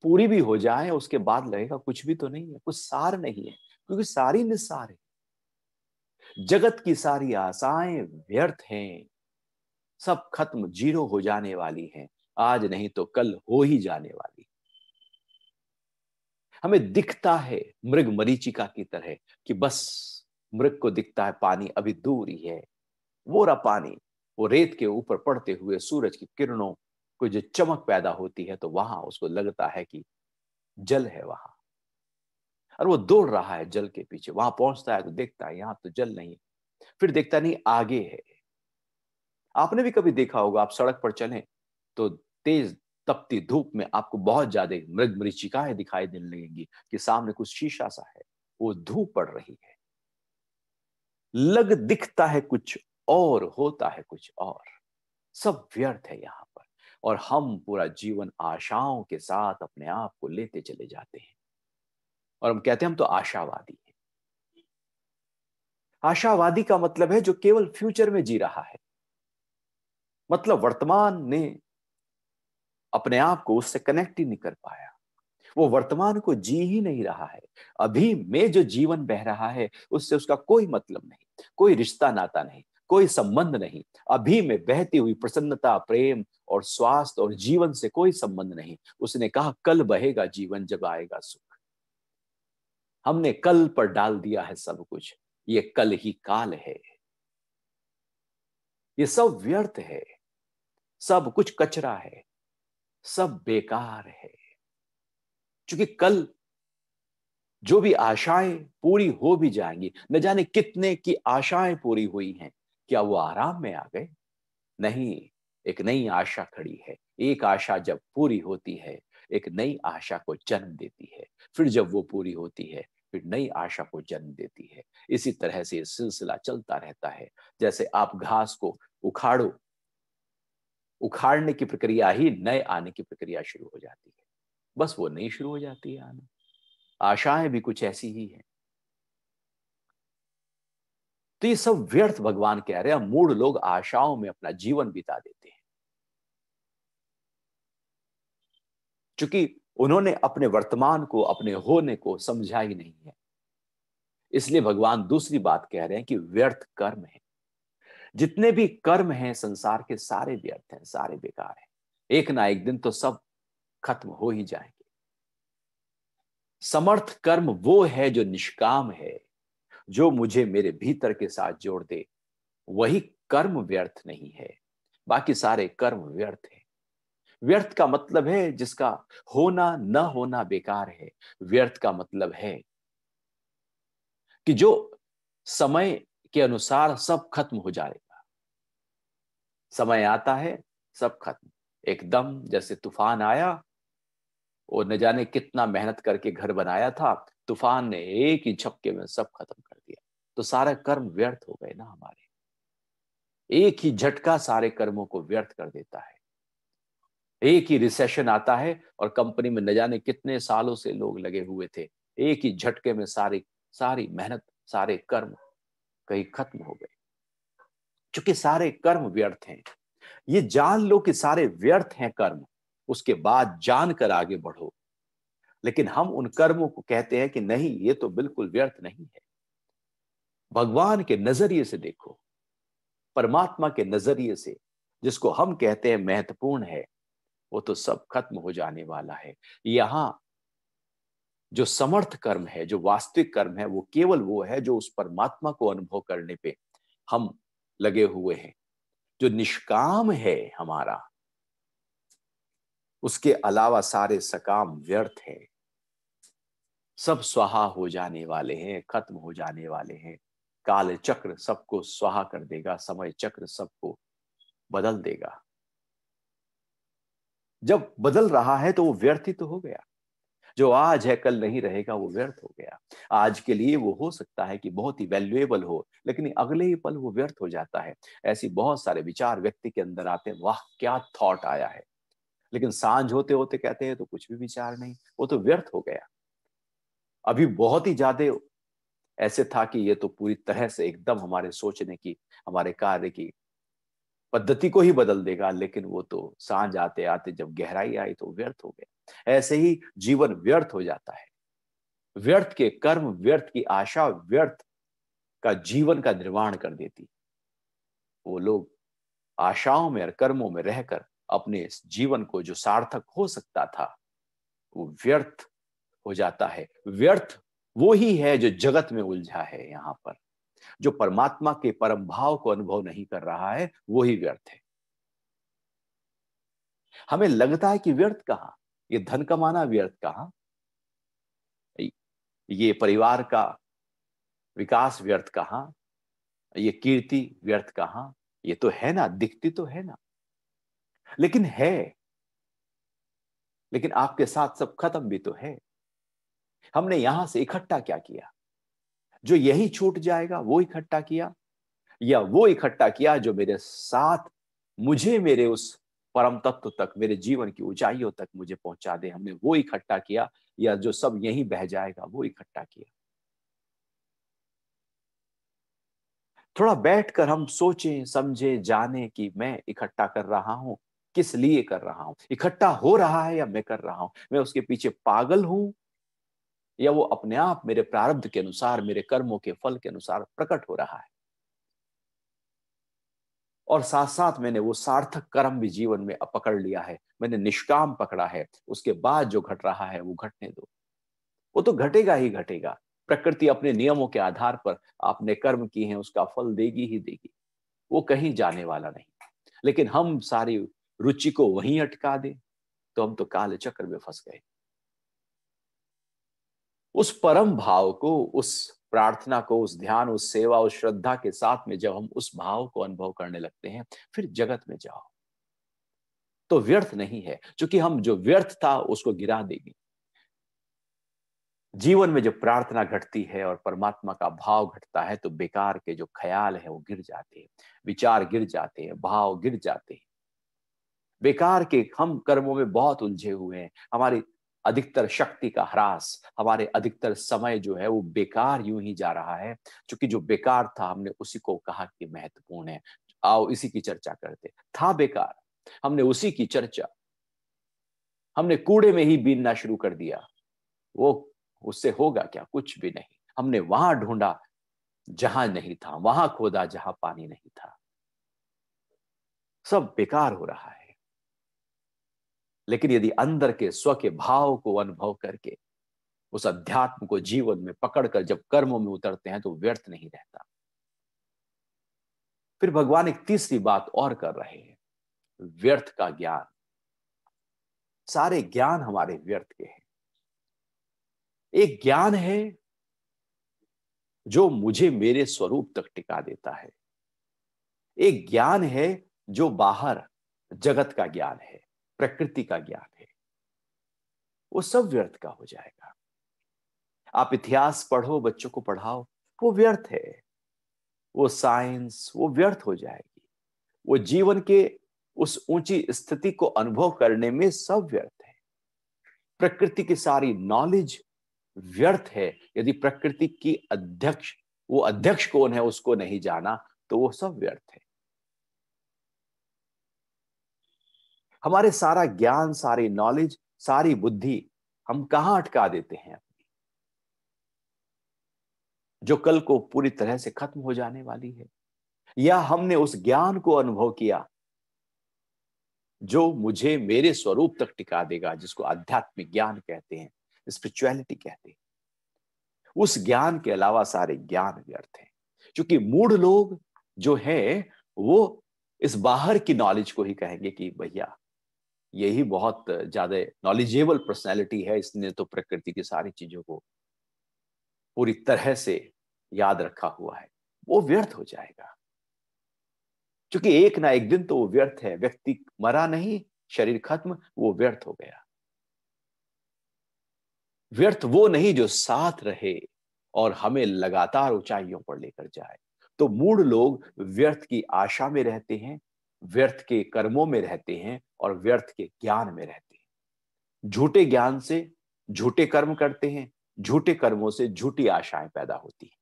पूरी भी हो जाए उसके बाद लगेगा कुछ भी तो नहीं है कुछ सार नहीं है क्योंकि सारी निस्सार है जगत की सारी आशाएं व्यर्थ हैं सब खत्म जीरो हो जाने वाली हैं आज नहीं तो कल हो ही जाने वाली हमें दिखता है मृग मरीचिका की तरह कि बस मृग को दिखता है पानी अभी दूर ही है वो रहा पानी वो रेत के ऊपर पड़ते हुए सूरज की किरणों को जो चमक पैदा होती है तो वहां उसको लगता है कि जल है वहां और वो दौड़ रहा है जल के पीछे वहां पहुंचता है तो देखता है यहां तो जल नहीं फिर देखता नहीं आगे है आपने भी कभी देखा होगा आप सड़क पर चलें तो तेज तपती धूप में आपको बहुत ज्यादा मृग मृचिकाएं दिखाई देने लगेंगी कि सामने कुछ शीशा सा है वो धूप पड़ रही है लग दिखता है कुछ और होता है कुछ और सब व्यर्थ है यहाँ पर और हम पूरा जीवन आशाओं के साथ अपने आप को लेते चले जाते हैं और हम कहते हैं हम तो आशावादी हैं आशावादी का मतलब है जो केवल फ्यूचर में जी रहा है मतलब वर्तमान ने अपने आप को उससे कनेक्ट ही नहीं कर पाया वो वर्तमान को जी ही नहीं रहा है अभी में जो जीवन बह रहा है उससे उसका कोई मतलब नहीं कोई रिश्ता नाता नहीं कोई संबंध नहीं अभी में बहती हुई प्रसन्नता प्रेम और स्वास्थ्य और जीवन से कोई संबंध नहीं उसने कहा कल बहेगा जीवन जब आएगा सुख हमने कल पर डाल दिया है सब कुछ ये कल ही काल है ये सब व्यर्थ है सब कुछ कचरा है सब बेकार है क्योंकि कल जो भी आशाएं पूरी हो भी जाएंगी न जाने कितने की आशाएं पूरी हुई हैं क्या वो आराम में आ गए नहीं एक नई आशा खड़ी है एक आशा जब पूरी होती है एक नई आशा को जन्म देती है फिर जब वो पूरी होती है फिर नई आशा को जन्म देती है इसी तरह से ये सिलसिला चलता रहता है जैसे आप घास को उखाड़ो उखाड़ने की प्रक्रिया ही नए आने की प्रक्रिया शुरू हो जाती है बस वो नई शुरू हो जाती है आना आशाएं भी कुछ ऐसी ही हैं तो ये सब व्यर्थ भगवान कह रहे हैं मूड लोग आशाओं में अपना जीवन बिता देते हैं क्योंकि उन्होंने अपने वर्तमान को अपने होने को समझा ही नहीं है इसलिए भगवान दूसरी बात कह रहे हैं कि व्यर्थ कर्म है जितने भी कर्म हैं संसार के सारे व्यर्थ हैं सारे बेकार हैं एक ना एक दिन तो सब खत्म हो ही जाएंगे समर्थ कर्म वो है जो निष्काम है जो मुझे मेरे भीतर के साथ जोड़ दे वही कर्म व्यर्थ नहीं है बाकी सारे कर्म व्यर्थ है व्यर्थ का मतलब है जिसका होना न होना बेकार है व्यर्थ का मतलब है कि जो समय के अनुसार सब खत्म हो जाएगा समय आता है सब खत्म एकदम जैसे तूफान आया और न जाने कितना मेहनत करके घर बनाया था तूफान ने एक ही छपके में सब खत्म तो सारा कर्म व्यर्थ हो गए ना हमारे एक ही झटका सारे कर्मों को व्यर्थ कर देता है एक ही रिसेशन आता है और कंपनी में न जाने कितने सालों से लोग लगे हुए थे एक ही झटके में सारी सारी मेहनत सारे कर्म कहीं खत्म हो गए चूंकि सारे कर्म व्यर्थ हैं ये जान लो कि सारे व्यर्थ हैं कर्म उसके बाद जान कर आगे बढ़ो लेकिन हम उन कर्मों को कहते हैं कि नहीं ये तो बिल्कुल व्यर्थ नहीं है भगवान के नजरिए से देखो परमात्मा के नजरिए से जिसको हम कहते हैं महत्वपूर्ण है वो तो सब खत्म हो जाने वाला है यहां जो समर्थ कर्म है जो वास्तविक कर्म है वो केवल वो है जो उस परमात्मा को अनुभव करने पे हम लगे हुए हैं जो निष्काम है हमारा उसके अलावा सारे सकाम व्यर्थ है सब स्वाहा हो जाने वाले हैं खत्म हो जाने वाले हैं काल चक्र सबको स्वाहा कर देगा समय चक्र सबको बदल देगा जब बदल रहा है तो वो व्यर्थ तो हो गया जो आज है कल नहीं रहेगा वो व्यर्थ हो गया आज के लिए वो हो सकता है कि बहुत ही वैल्यूएबल हो लेकिन अगले ही पल वो व्यर्थ हो जाता है ऐसी बहुत सारे विचार व्यक्ति के अंदर आते हैं वाह क्या थॉट आया है लेकिन सांझ होते होते कहते हैं तो कुछ भी विचार नहीं वो तो व्यर्थ हो गया अभी बहुत ही ज्यादा ऐसे था कि ये तो पूरी तरह से एकदम हमारे सोचने की हमारे कार्य की पद्धति को ही बदल देगा लेकिन वो तो सांझ आते आते जब गहराई आई तो व्यर्थ हो गया ऐसे ही जीवन व्यर्थ हो जाता है व्यर्थ के कर्म व्यर्थ की आशा व्यर्थ का जीवन का निर्माण कर देती वो लोग आशाओं में और कर्मों में रहकर अपने जीवन को जो सार्थक हो सकता था वो व्यर्थ हो जाता है व्यर्थ वो ही है जो जगत में उलझा है यहाँ पर जो परमात्मा के परम भाव को अनुभव नहीं कर रहा है वो ही व्यर्थ है हमें लगता है कि व्यर्थ कहां ये धन कमाना व्यर्थ कहा ये परिवार का विकास व्यर्थ कहां ये कीर्ति व्यर्थ कहा ये तो है ना दिखती तो है ना लेकिन है लेकिन आपके साथ सब खत्म भी तो है हमने यहां से इकट्ठा क्या किया जो यही छूट जाएगा वो इकट्ठा किया या वो इकट्ठा किया जो मेरे साथ मुझे मेरे उस परम तत्व तक मेरे जीवन की ऊंचाइयों तक मुझे पहुंचा दे हमने वो इकट्ठा किया या जो सब यही बह जाएगा वो इकट्ठा किया थोड़ा बैठकर हम सोचें समझें जाने कि मैं इकट्ठा कर रहा हूं किस लिए कर रहा हूं इकट्ठा हो रहा है या मैं कर रहा हूं मैं उसके पीछे पागल हूं या वो अपने आप मेरे प्रारब्ध के अनुसार मेरे कर्मों के फल के अनुसार प्रकट हो रहा है और साथ साथ मैंने वो सार्थक कर्म भी जीवन में पकड़ लिया है मैंने निष्काम पकड़ा है उसके बाद जो घट रहा है वो घटने दो वो तो घटेगा ही घटेगा प्रकृति अपने नियमों के आधार पर आपने कर्म किए हैं उसका फल देगी ही देगी वो कहीं जाने वाला नहीं लेकिन हम सारी रुचि को वहीं अटका दें तो हम तो काले चक्र में फंस गए उस परम भाव को उस प्रार्थना को उस ध्यान उस सेवा उस श्रद्धा के साथ में जब हम उस भाव को अनुभव करने लगते हैं फिर जगत में जाओ तो व्यर्थ नहीं है क्योंकि हम जो व्यर्थ था उसको गिरा देगी जीवन में जब प्रार्थना घटती है और परमात्मा का भाव घटता है तो बेकार के जो ख्याल है वो गिर जाते हैं विचार गिर जाते हैं भाव गिर जाते हैं बेकार के हम कर्मों में बहुत उलझे हुए हैं हमारी अधिकतर शक्ति का ह्रास हमारे अधिकतर समय जो है वो बेकार यूं ही जा रहा है क्योंकि जो बेकार था हमने उसी को कहा कि महत्वपूर्ण है आओ इसी की चर्चा करते था बेकार हमने उसी की चर्चा हमने कूड़े में ही बीनना शुरू कर दिया वो उससे होगा क्या कुछ भी नहीं हमने वहां ढूंढा जहां नहीं था वहां खोदा जहां पानी नहीं था सब बेकार हो रहा है लेकिन यदि अंदर के स्व के भाव को अनुभव करके उस अध्यात्म को जीवन में पकड़कर जब कर्मों में उतरते हैं तो व्यर्थ नहीं रहता फिर भगवान एक तीसरी बात और कर रहे हैं व्यर्थ का ज्ञान सारे ज्ञान हमारे व्यर्थ के हैं एक ज्ञान है जो मुझे मेरे स्वरूप तक टिका देता है एक ज्ञान है जो बाहर जगत का ज्ञान है प्रकृति का ज्ञान है वो सब व्यर्थ का हो जाएगा आप इतिहास पढ़ो बच्चों को पढ़ाओ वो व्यर्थ है वो साइंस वो व्यर्थ हो जाएगी वो जीवन के उस ऊंची स्थिति को अनुभव करने में सब व्यर्थ है प्रकृति की सारी नॉलेज व्यर्थ है यदि प्रकृति की अध्यक्ष वो अध्यक्ष कौन है उसको नहीं जाना तो वो सब व्यर्थ है हमारे सारा ज्ञान सारी नॉलेज सारी बुद्धि हम कहा अटका देते हैं अपनी जो कल को पूरी तरह से खत्म हो जाने वाली है या हमने उस ज्ञान को अनुभव किया जो मुझे मेरे स्वरूप तक टिका देगा जिसको आध्यात्मिक ज्ञान कहते हैं स्पिरिचुअलिटी कहते हैं उस ज्ञान के अलावा सारे ज्ञान व्यर्थ हैं क्योंकि मूड लोग जो हैं वो इस बाहर की नॉलेज को ही कहेंगे कि भैया यही बहुत ज्यादा नॉलेजेबल पर्सनैलिटी है इसने तो प्रकृति की सारी चीजों को पूरी तरह से याद रखा हुआ है वो व्यर्थ हो जाएगा क्योंकि एक ना एक दिन तो वो व्यर्थ है व्यक्ति मरा नहीं शरीर खत्म वो व्यर्थ हो गया व्यर्थ वो नहीं जो साथ रहे और हमें लगातार ऊंचाइयों पर लेकर जाए तो मूड लोग व्यर्थ की आशा में रहते हैं व्यर्थ के कर्मों में रहते हैं और व्यर्थ के ज्ञान में रहते हैं झूठे ज्ञान से झूठे कर्म करते हैं झूठे कर्मों से झूठी आशाएं पैदा होती हैं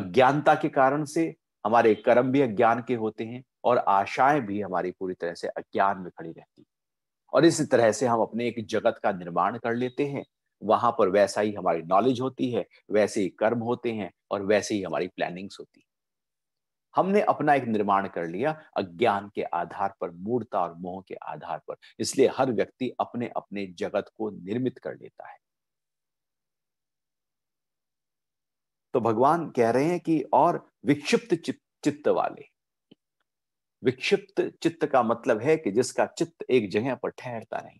अज्ञानता के कारण से हमारे कर्म भी अज्ञान के होते हैं और आशाएं भी हमारी पूरी तरह से अज्ञान में खड़ी रहती है और इस तरह से हम अपने एक जगत का निर्माण कर लेते हैं वहां पर वैसा ही हमारी नॉलेज होती है वैसे ही कर्म होते हैं और वैसे ही हमारी प्लानिंग्स होती है हमने अपना एक निर्माण कर लिया अज्ञान के आधार पर मूर्ता और मोह के आधार पर इसलिए हर व्यक्ति अपने अपने जगत को निर्मित कर लेता है तो भगवान कह रहे हैं कि और विक्षिप्त चित्त वाले विक्षिप्त चित्त का मतलब है कि जिसका चित्त एक जगह पर ठहरता नहीं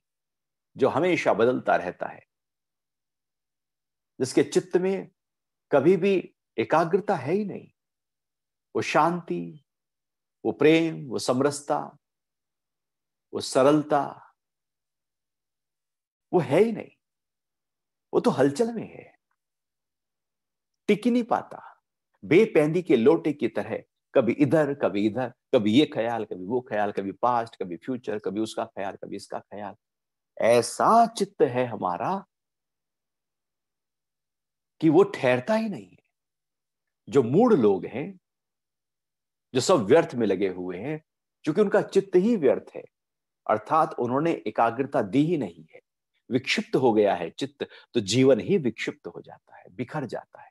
जो हमेशा बदलता रहता है जिसके चित्त में कभी भी एकाग्रता है ही नहीं वो शांति वो प्रेम वो समरसता वो सरलता वो है ही नहीं वो तो हलचल में है टिक नहीं पाता बेपैंदी के लोटे की तरह कभी इधर कभी इधर कभी ये ख्याल कभी वो ख्याल कभी पास्ट कभी फ्यूचर कभी उसका ख्याल कभी इसका ख्याल ऐसा चित्त है हमारा कि वो ठहरता ही नहीं है जो मूड लोग हैं जो सब व्यर्थ में लगे हुए हैं क्योंकि उनका चित्त ही व्यर्थ है अर्थात उन्होंने एकाग्रता दी ही नहीं है विक्षिप्त हो गया है चित्त तो जीवन ही विक्षिप्त हो जाता है बिखर जाता है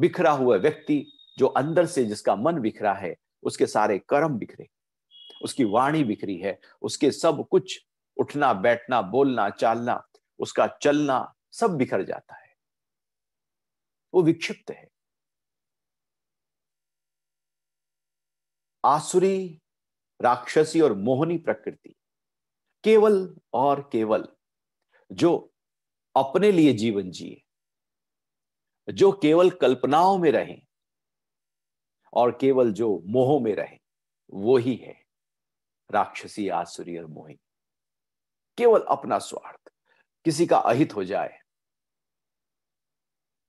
बिखरा हुआ व्यक्ति जो अंदर से जिसका मन बिखरा है उसके सारे कर्म बिखरे उसकी वाणी बिखरी है उसके सब कुछ उठना बैठना बोलना चालना उसका चलना सब बिखर जाता है वो विक्षिप्त है आसुरी राक्षसी और मोहनी प्रकृति केवल और केवल जो अपने लिए जीवन जिए जो केवल कल्पनाओं में रहे और केवल जो मोह में रहे वो ही है राक्षसी आसुरी और मोहिनी केवल अपना स्वार्थ किसी का अहित हो जाए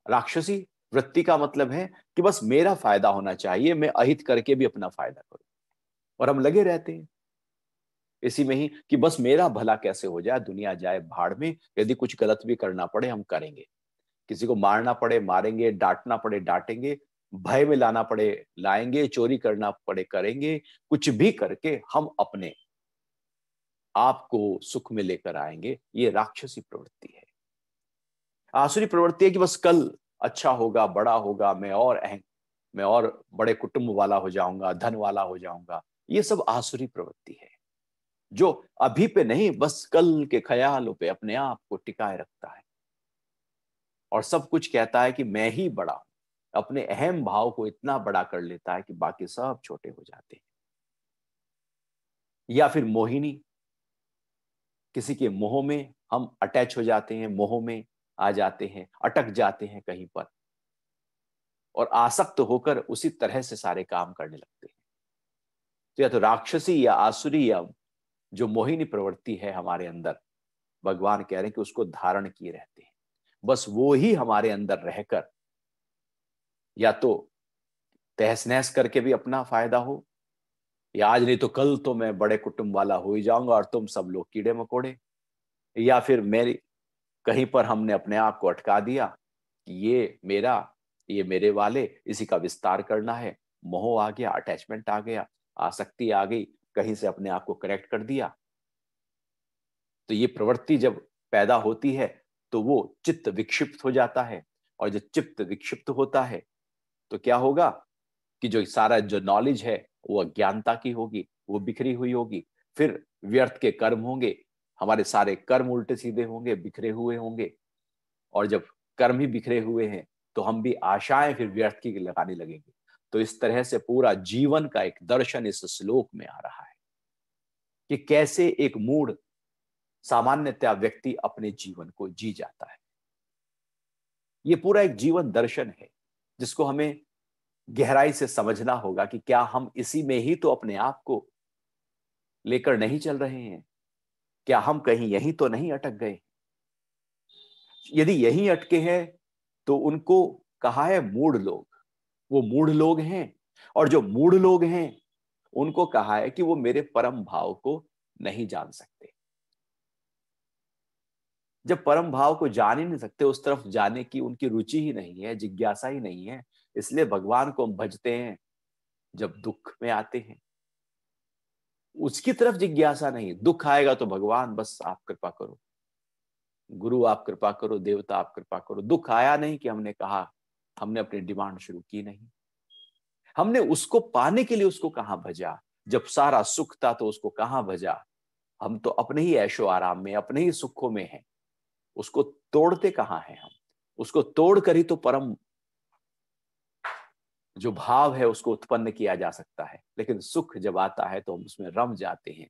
राक्षसी वृत्ति का मतलब है कि बस मेरा फायदा होना चाहिए मैं अहित करके भी अपना फायदा करूं और हम लगे रहते हैं इसी में ही कि बस मेरा भला कैसे हो जाए दुनिया जाए भाड़ में यदि कुछ गलत भी करना पड़े हम करेंगे किसी को मारना पड़े मारेंगे डांटना पड़े डांटेंगे भय में लाना पड़े लाएंगे चोरी करना पड़े करेंगे कुछ भी करके हम अपने आप को सुख में लेकर आएंगे ये राक्षसी प्रवृत्ति है आसुरी प्रवृत्ति है कि बस कल अच्छा होगा बड़ा होगा मैं और अहं मैं और बड़े कुटुंब वाला हो जाऊंगा धन वाला हो जाऊंगा ये सब आसुरी प्रवृत्ति है जो अभी पे नहीं बस कल के ख्यालों पे अपने आप को टिकाए रखता है और सब कुछ कहता है कि मैं ही बड़ा हूं अपने अहम भाव को इतना बड़ा कर लेता है कि बाकी सब छोटे हो जाते हैं या फिर मोहिनी किसी के मोह में हम अटैच हो जाते हैं मोह में आ जाते हैं अटक जाते हैं कहीं पर और आसक्त होकर उसी तरह से सारे काम करने लगते हैं तो या तो राक्षसी या आसुरी या जो मोहिनी प्रवृत्ति है हमारे अंदर भगवान कह रहे हैं कि उसको धारण किए रहते हैं बस वो ही हमारे अंदर रहकर या तो तहस नहस करके भी अपना फायदा हो या आज नहीं तो कल तो मैं बड़े कुटुंब वाला हो ही जाऊंगा और तुम सब लोग कीड़े मकोड़े या फिर मेरी कहीं पर हमने अपने आप को अटका दिया कि ये मेरा ये मेरे वाले इसी का विस्तार करना है मोह आ गया अटैचमेंट आ गया आसक्ति आ गई कहीं से अपने आप को करेक्ट कर दिया तो ये प्रवृत्ति जब पैदा होती है तो वो चित्त विक्षिप्त हो जाता है और जब चित्त विक्षिप्त होता है तो क्या होगा कि जो सारा जो नॉलेज है वो अज्ञानता की होगी वो बिखरी हुई होगी फिर व्यर्थ के कर्म होंगे हमारे सारे कर्म उल्टे सीधे होंगे बिखरे हुए होंगे और जब कर्म ही बिखरे हुए हैं तो हम भी आशाएं फिर व्यर्थ की लगाने लगेंगे तो इस तरह से पूरा जीवन का एक दर्शन इस श्लोक में आ रहा है कि कैसे एक मूड सामान्यतया व्यक्ति अपने जीवन को जी जाता है ये पूरा एक जीवन दर्शन है जिसको हमें गहराई से समझना होगा कि क्या हम इसी में ही तो अपने आप को लेकर नहीं चल रहे हैं क्या हम कहीं यहीं तो नहीं अटक गए यदि यहीं अटके हैं तो उनको कहा है मूढ़ लोग वो मूढ़ लोग हैं और जो मूढ़ लोग हैं उनको कहा है कि वो मेरे परम भाव को नहीं जान सकते जब परम भाव को जान ही नहीं सकते उस तरफ जाने की उनकी रुचि ही नहीं है जिज्ञासा ही नहीं है इसलिए भगवान को हम भजते हैं जब दुख में आते हैं उसकी तरफ जिज्ञासा नहीं दुख आएगा तो भगवान बस आप कृपा करो गुरु आप कृपा करो देवता आप कृपा करो दुख आया नहीं कि हमने कहा हमने अपनी डिमांड शुरू की नहीं हमने उसको पाने के लिए उसको कहाँ भजा जब सारा सुख था तो उसको कहां भजा हम तो अपने ही ऐशो आराम में अपने ही सुखों में हैं उसको तोड़ते कहाँ हैं हम उसको तोड़ कर ही तो परम जो भाव है उसको उत्पन्न किया जा सकता है लेकिन सुख जब आता है तो हम उसमें रम जाते हैं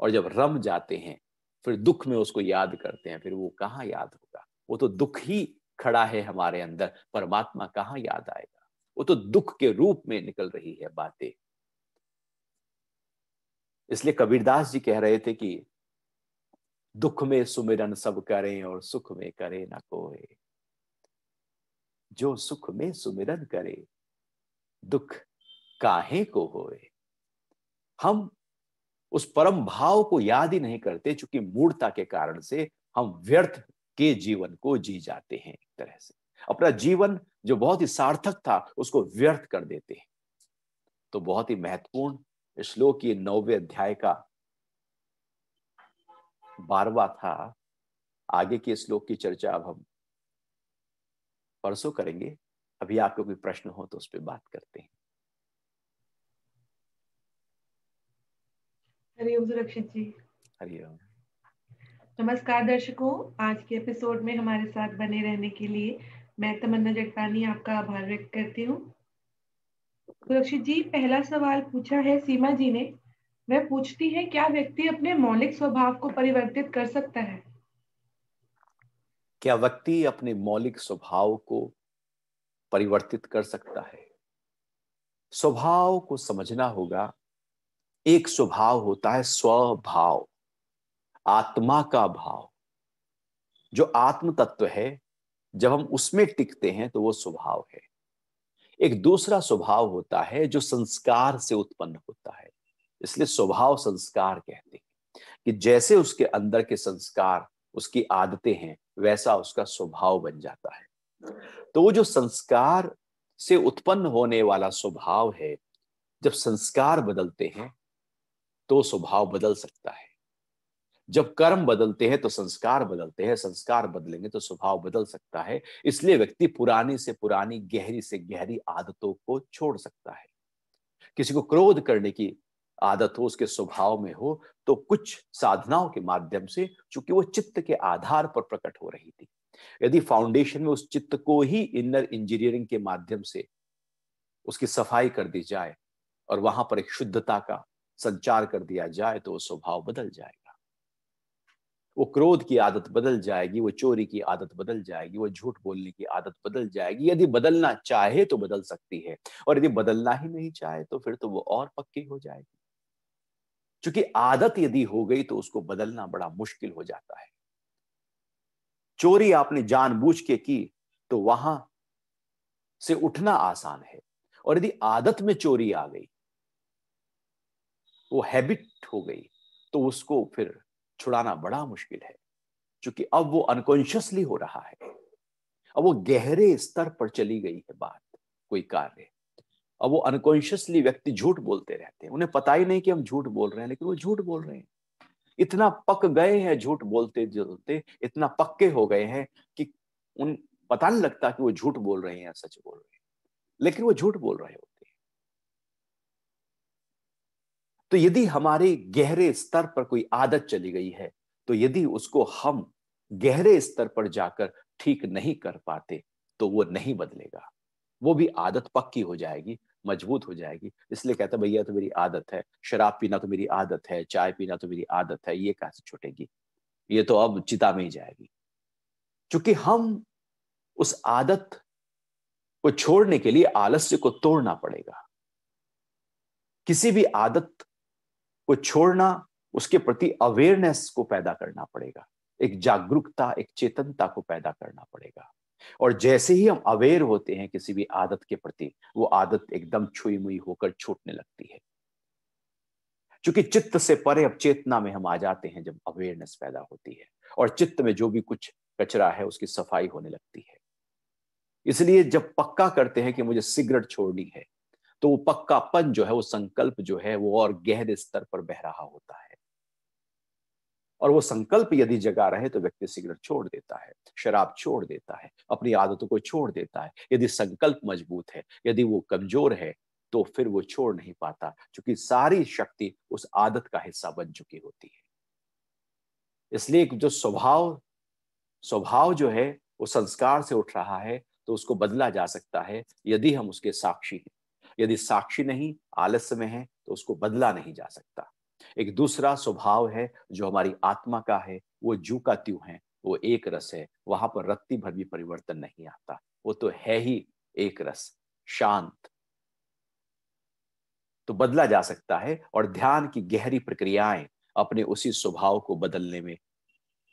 और जब रम जाते हैं फिर दुख में उसको याद करते हैं फिर वो कहाँ याद होगा वो तो दुख ही खड़ा है हमारे अंदर परमात्मा कहाँ याद आएगा वो तो दुख के रूप में निकल रही है बातें इसलिए कबीरदास जी कह रहे थे कि दुख में सुमिरन सब करें और सुख में करे ना कोई जो सुख में सुमिरन करे दुख काहे को होए हम उस परम भाव को याद ही नहीं करते चूंकि मूर्ता के कारण से हम व्यर्थ के जीवन को जी जाते हैं एक तरह से अपना जीवन जो बहुत ही सार्थक था उसको व्यर्थ कर देते हैं तो बहुत ही महत्वपूर्ण श्लोक ये नौवे अध्याय का बारवा था आगे के श्लोक की चर्चा अब हम परसों करेंगे अभी आपको कोई प्रश्न हो तो उस पर बात करते हैं हरिओम सुरक्षित जी हरिओम नमस्कार दर्शकों आज के एपिसोड में हमारे साथ बने रहने के लिए मैं तमन्ना जटकानी आपका आभार व्यक्त करती हूँ सुरक्षित जी पहला सवाल पूछा है सीमा जी ने वह पूछती है क्या व्यक्ति अपने मौलिक स्वभाव को परिवर्तित कर सकता है क्या व्यक्ति अपने मौलिक स्वभाव को परिवर्तित कर सकता है स्वभाव को समझना होगा एक स्वभाव होता है स्वभाव आत्मा का भाव जो आत्म तत्व है जब हम उसमें टिकते हैं तो वो स्वभाव है एक दूसरा स्वभाव होता है जो संस्कार से उत्पन्न होता है इसलिए स्वभाव संस्कार कहते हैं कि जैसे उसके अंदर के संस्कार उसकी आदतें हैं वैसा उसका स्वभाव बन जाता है तो वो जो संस्कार से उत्पन्न होने वाला स्वभाव है जब संस्कार बदलते हैं तो स्वभाव बदल सकता है जब कर्म बदलते हैं तो संस्कार बदलते हैं संस्कार बदलेंगे तो स्वभाव बदल सकता है इसलिए व्यक्ति पुरानी से पुरानी गहरी से गहरी आदतों को छोड़ सकता है किसी को क्रोध करने की आदत हो उसके स्वभाव में हो तो कुछ साधनाओं के माध्यम से चूंकि वो चित्त के आधार पर प्रकट हो रही थी यदि फाउंडेशन में उस चित्त को ही इनर इंजीनियरिंग के माध्यम से उसकी सफाई कर दी जाए और वहां पर एक शुद्धता का संचार कर दिया जाए तो वो स्वभाव बदल जाएगा वो क्रोध की आदत बदल जाएगी वो चोरी की आदत बदल जाएगी वो झूठ बोलने की आदत बदल जाएगी यदि बदलना चाहे तो बदल सकती है और यदि बदलना ही नहीं चाहे तो फिर तो वो और पक्की हो जाएगी क्योंकि आदत यदि हो गई तो उसको बदलना बड़ा मुश्किल हो जाता है चोरी आपने जानबूझ के की तो वहां से उठना आसान है और यदि आदत में चोरी आ गई वो हैबिट हो गई तो उसको फिर छुड़ाना बड़ा मुश्किल है क्योंकि अब वो अनकॉन्शियसली हो रहा है अब वो गहरे स्तर पर चली गई है बात कोई कार्य अब वो अनकॉन्शियसली व्यक्ति झूठ बोलते रहते हैं उन्हें पता ही नहीं कि हम झूठ बोल रहे हैं लेकिन वो झूठ बोल रहे हैं इतना पक गए हैं झूठ बोलते बोलते इतना पक्के हो गए हैं कि उन पता नहीं लगता कि वो झूठ बोल रहे हैं या सच बोल रहे हैं लेकिन वो झूठ बोल रहे होते हैं तो यदि हमारे गहरे स्तर पर कोई आदत चली गई है तो यदि उसको हम गहरे स्तर पर जाकर ठीक नहीं कर पाते तो वो नहीं बदलेगा वो भी आदत पक्की हो जाएगी मजबूत हो जाएगी इसलिए कहता भैया तो मेरी आदत है शराब पीना तो मेरी आदत है चाय पीना तो मेरी आदत है ये कहा से छुटेगी ये तो अब चिता में ही जाएगी क्योंकि हम उस आदत को छोड़ने के लिए आलस्य को तोड़ना पड़ेगा किसी भी आदत को छोड़ना उसके प्रति अवेयरनेस को पैदा करना पड़ेगा एक जागरूकता एक चेतनता को पैदा करना पड़ेगा और जैसे ही हम अवेयर होते हैं किसी भी आदत के प्रति वो आदत एकदम छुई मुई होकर छूटने लगती है क्योंकि चित्त से परे अब चेतना में हम आ जाते हैं जब अवेयरनेस पैदा होती है और चित्त में जो भी कुछ कचरा है उसकी सफाई होने लगती है इसलिए जब पक्का करते हैं कि मुझे सिगरेट छोड़नी है तो वो पक्कापन जो है वो संकल्प जो है वो और गहरे स्तर पर बह रहा होता है और वो संकल्प यदि जगा रहे तो व्यक्ति सिगरेट छोड़ देता है शराब छोड़ देता है अपनी आदतों को छोड़ देता है यदि संकल्प मजबूत है यदि वो कमजोर है तो फिर वो छोड़ नहीं पाता क्योंकि सारी शक्ति उस आदत का हिस्सा बन चुकी होती है इसलिए जो स्वभाव स्वभाव जो है वो संस्कार से उठ रहा है तो उसको बदला जा सकता है यदि हम उसके साक्षी हैं यदि साक्षी नहीं आलस्य में है तो उसको बदला नहीं जा सकता एक दूसरा स्वभाव है जो हमारी आत्मा का है वो जू का त्यू है वो एक रस है वहां पर रत्ती भर भी परिवर्तन नहीं आता वो तो है ही एक रस शांत तो बदला जा सकता है और ध्यान की गहरी प्रक्रियाएं अपने उसी स्वभाव को बदलने में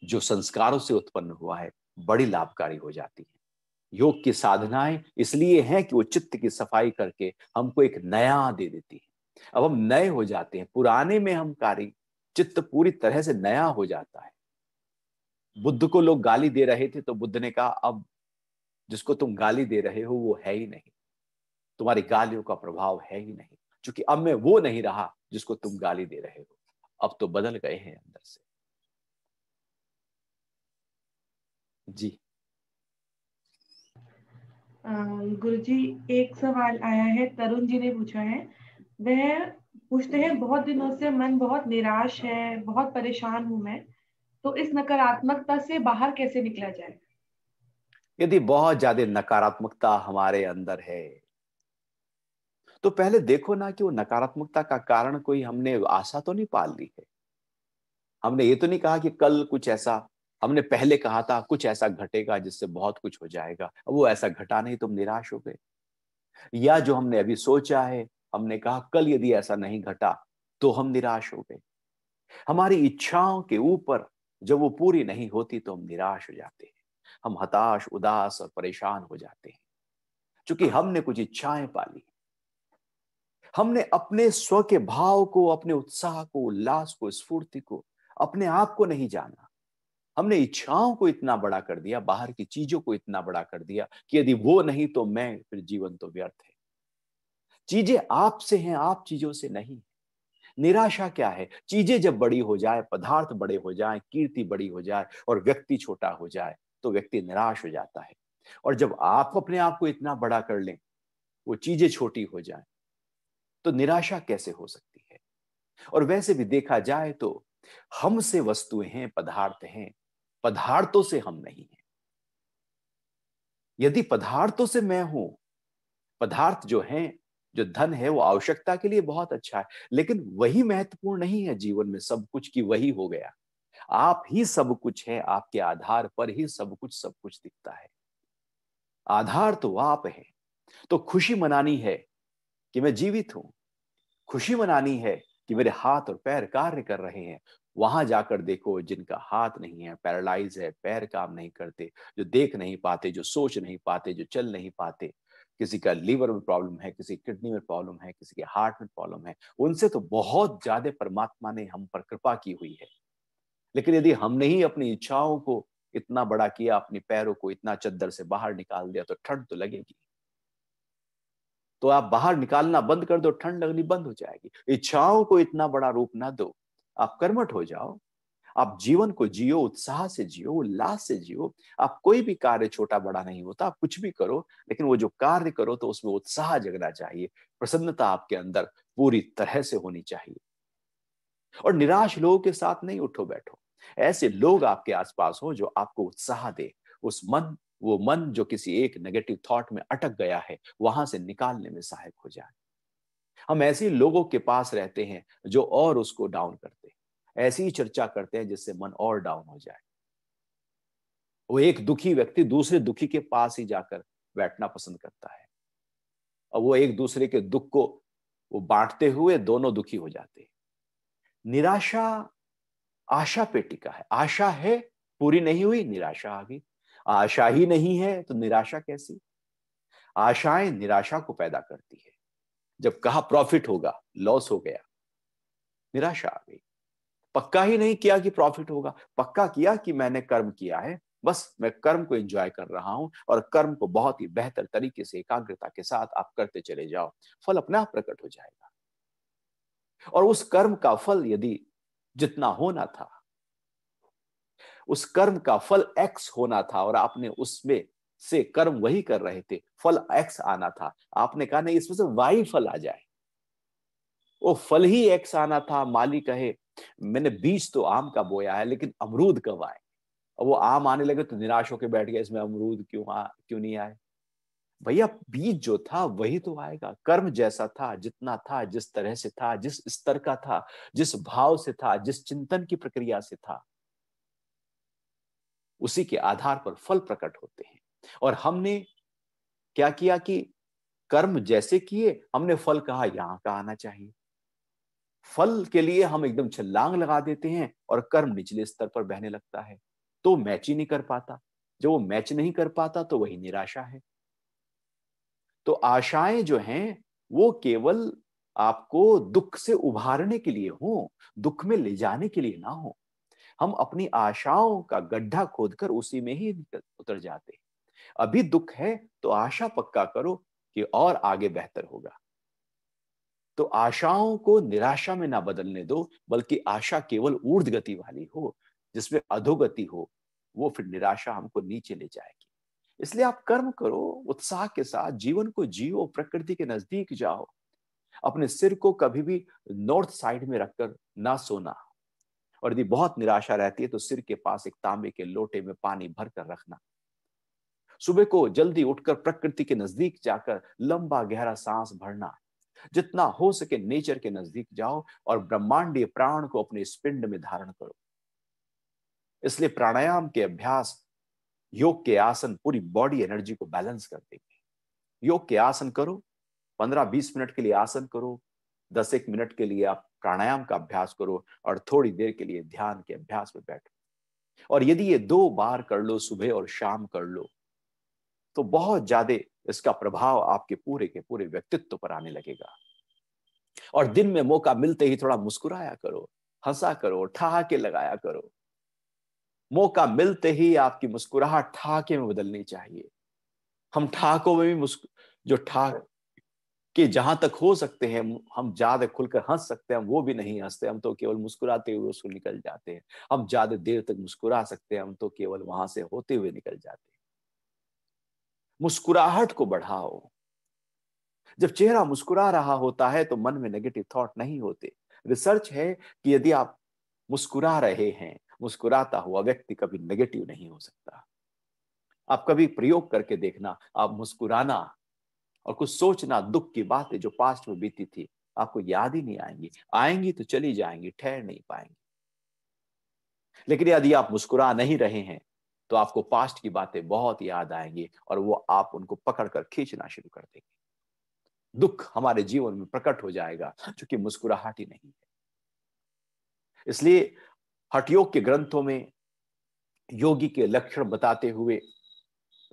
जो संस्कारों से उत्पन्न हुआ है बड़ी लाभकारी हो जाती है योग की साधनाएं इसलिए हैं कि वो चित्त की सफाई करके हमको एक नया दे देती है अब हम नए हो जाते हैं पुराने में हम कार्य चित्त पूरी तरह से नया हो जाता है बुद्ध को लोग गाली दे रहे थे तो बुद्ध ने कहा अब जिसको तुम गाली दे रहे हो वो है ही नहीं तुम्हारी गालियों का प्रभाव है ही नहीं क्योंकि अब मैं वो नहीं रहा जिसको तुम गाली दे रहे हो अब तो बदल गए हैं अंदर से जी गुरु जी एक सवाल आया है तरुण जी ने पूछा है वह पूछते हैं बहुत दिनों से मन बहुत निराश है बहुत परेशान हूं मैं तो इस नकारात्मकता से बाहर कैसे निकला जाए यदि बहुत ज्यादा नकारात्मकता हमारे अंदर है तो पहले देखो ना कि वो नकारात्मकता का कारण कोई हमने आशा तो नहीं पाल ली है हमने ये तो नहीं कहा कि कल कुछ ऐसा हमने पहले कहा था कुछ ऐसा घटेगा जिससे बहुत कुछ हो जाएगा वो ऐसा घटा नहीं तुम निराश हो गए या जो हमने अभी सोचा है हमने कहा कल यदि ऐसा नहीं घटा तो हम निराश हो गए हमारी इच्छाओं के ऊपर जब वो पूरी नहीं होती तो हम निराश हो जाते हैं हम हताश उदास और परेशान हो जाते हैं क्योंकि हमने कुछ इच्छाएं पाली हमने अपने स्व के भाव को अपने उत्साह को उल्लास को स्फूर्ति को अपने आप को नहीं जाना हमने इच्छाओं को इतना बड़ा कर दिया बाहर की चीजों को इतना बड़ा कर दिया कि यदि वो नहीं तो मैं फिर जीवन तो व्यर्थ है चीजें आपसे हैं आप चीजों से नहीं निराशा क्या है चीजें जब बड़ी हो जाए पदार्थ बड़े हो जाए कीर्ति बड़ी हो जाए और व्यक्ति छोटा हो जाए तो व्यक्ति निराश हो जाता है और जब आप अपने आप को इतना बड़ा कर लें वो चीजें छोटी हो जाए तो निराशा कैसे हो सकती है और वैसे भी देखा जाए तो हमसे वस्तुएं हैं पदार्थ हैं पदार्थों से हम नहीं हैं यदि पदार्थों से मैं हूं पदार्थ जो हैं जो धन है वो आवश्यकता के लिए बहुत अच्छा है लेकिन वही महत्वपूर्ण नहीं है जीवन में सब कुछ की वही हो गया आप ही सब कुछ है आपके आधार पर ही सब कुछ सब कुछ दिखता है आधार तो आप है तो खुशी मनानी है कि मैं जीवित हूं खुशी मनानी है कि मेरे हाथ और पैर कार्य कर रहे हैं वहां जाकर देखो जिनका हाथ नहीं है पैरालाइज है पैर काम नहीं करते जो देख नहीं पाते जो सोच नहीं पाते जो चल नहीं पाते किसी का लीवर में प्रॉब्लम है किसी किडनी में प्रॉब्लम है किसी के हार्ट में प्रॉब्लम है उनसे तो बहुत ज्यादा परमात्मा ने हम पर कृपा की हुई है लेकिन यदि हमने ही अपनी इच्छाओं को इतना बड़ा किया अपने पैरों को इतना चद्दर से बाहर निकाल दिया तो ठंड तो लगेगी तो आप बाहर निकालना बंद कर दो ठंड लगनी बंद हो जाएगी इच्छाओं को इतना बड़ा रूप ना दो आप कर्मठ हो जाओ आप जीवन को जियो उत्साह से जियो उल्लास से जियो आप कोई भी कार्य छोटा बड़ा नहीं होता आप कुछ भी करो लेकिन वो जो कार्य करो तो उसमें उत्साह जगना चाहिए प्रसन्नता आपके अंदर पूरी तरह से होनी चाहिए और निराश लोगों के साथ नहीं उठो बैठो ऐसे लोग आपके आसपास हो जो आपको उत्साह दे उस मन वो मन जो किसी एक नेगेटिव थॉट में अटक गया है वहां से निकालने में सहायक हो जाए हम ऐसे लोगों के पास रहते हैं जो और उसको डाउन करते हैं ऐसी ही चर्चा करते हैं जिससे मन और डाउन हो जाए वो एक दुखी व्यक्ति दूसरे दुखी के पास ही जाकर बैठना पसंद करता है और वो एक दूसरे के दुख को वो बांटते हुए दोनों दुखी हो जाते हैं निराशा आशा पे टिका है आशा है पूरी नहीं हुई निराशा आ गई आशा ही नहीं है तो निराशा कैसी आशाएं निराशा को पैदा करती है जब कहा प्रॉफिट होगा लॉस हो गया निराशा आ गई पक्का ही नहीं किया कि प्रॉफिट होगा पक्का किया कि मैंने कर्म किया है बस मैं कर्म को एंजॉय कर रहा हूं और कर्म को बहुत ही बेहतर तरीके से एकाग्रता के साथ आप करते चले जाओ फल अपने आप प्रकट हो जाएगा और उस कर्म का फल यदि जितना होना था उस कर्म का फल एक्स होना था और आपने उसमें से कर्म वही कर रहे थे फल एक्स आना था आपने कहा नहीं इसमें से वाई फल आ जाए वो फल ही एक्स आना था माली कहे मैंने बीज तो आम का बोया है लेकिन अमरूद कब आए और वो आम आने लगे तो निराश होकर बैठ गया इसमें अमरूद क्यों आ क्यों नहीं आए भैया बीज जो था वही तो आएगा कर्म जैसा था जितना था जिस तरह से था जिस स्तर का था जिस भाव से था जिस चिंतन की प्रक्रिया से था उसी के आधार पर फल प्रकट होते हैं और हमने क्या किया कि कर्म जैसे किए हमने फल कहा यहां का आना चाहिए फल के लिए हम एकदम छलांग लगा देते हैं और कर्म निचले स्तर पर बहने लगता है तो मैच ही नहीं कर पाता जब वो मैच नहीं कर पाता तो वही निराशा है तो आशाएं जो हैं वो केवल आपको दुख से उभारने के लिए हो दुख में ले जाने के लिए ना हो हम अपनी आशाओं का गड्ढा खोदकर उसी में ही उतर जाते हैं अभी दुख है तो आशा पक्का करो कि और आगे बेहतर होगा तो आशाओं को निराशा में ना बदलने दो बल्कि आशा केवल ऊर्ध गति वाली हो जिसमें अधोगति हो वो फिर निराशा हमको नीचे ले जाएगी इसलिए आप कर्म करो उत्साह के साथ जीवन को जियो प्रकृति के नजदीक जाओ अपने सिर को कभी भी नॉर्थ साइड में रखकर ना सोना और यदि बहुत निराशा रहती है तो सिर के पास एक तांबे के लोटे में पानी भर कर रखना सुबह को जल्दी उठकर प्रकृति के नजदीक जाकर लंबा गहरा सांस भरना जितना हो सके नेचर के नजदीक जाओ और ब्रह्मांडीय प्राण को अपने इस पिंड में धारण करो इसलिए प्राणायाम के अभ्यास योग के आसन पूरी बॉडी एनर्जी को बैलेंस कर देंगे योग के आसन करो पंद्रह बीस मिनट के लिए आसन करो दस एक मिनट के लिए आप प्राणायाम का अभ्यास करो और थोड़ी देर के लिए ध्यान के अभ्यास में बैठो और यदि ये दो बार कर लो सुबह और शाम कर लो तो बहुत ज्यादा इसका प्रभाव आपके पूरे के पूरे व्यक्तित्व पर आने लगेगा और दिन में मौका मिलते ही थोड़ा मुस्कुराया करो हंसा करो ठहाके लगाया करो मौका मिलते ही आपकी मुस्कुराहट ठहाके में बदलनी चाहिए हम ठहाकों में भी मुस्कु जो ठाक कि जहां तक हो सकते हैं हम ज्यादा खुलकर हंस सकते हैं हम वो भी नहीं हंसते हम तो केवल मुस्कुराते हुए उसको निकल जाते हैं हम ज्यादा देर तक मुस्कुरा सकते हैं हम तो केवल वहां से होते हुए निकल जाते हैं मुस्कुराहट को बढ़ाओ जब चेहरा मुस्कुरा रहा होता है तो मन में नेगेटिव थॉट नहीं होते रिसर्च है कि यदि आप मुस्कुरा रहे हैं मुस्कुराता हुआ व्यक्ति कभी नेगेटिव नहीं हो सकता आप कभी प्रयोग करके देखना आप मुस्कुराना और कुछ सोचना दुख की बातें जो पास्ट में बीती थी आपको याद ही नहीं आएंगी आएंगी तो चली जाएंगी ठहर नहीं पाएंगे लेकिन यदि आप मुस्कुरा नहीं रहे हैं तो आपको पास्ट की बातें बहुत याद आएंगी और वो आप उनको पकड़कर खींचना शुरू कर देंगे दुख हमारे जीवन में प्रकट हो जाएगा चूंकि मुस्कुराहट ही नहीं है इसलिए हटयोग के ग्रंथों में योगी के लक्षण बताते हुए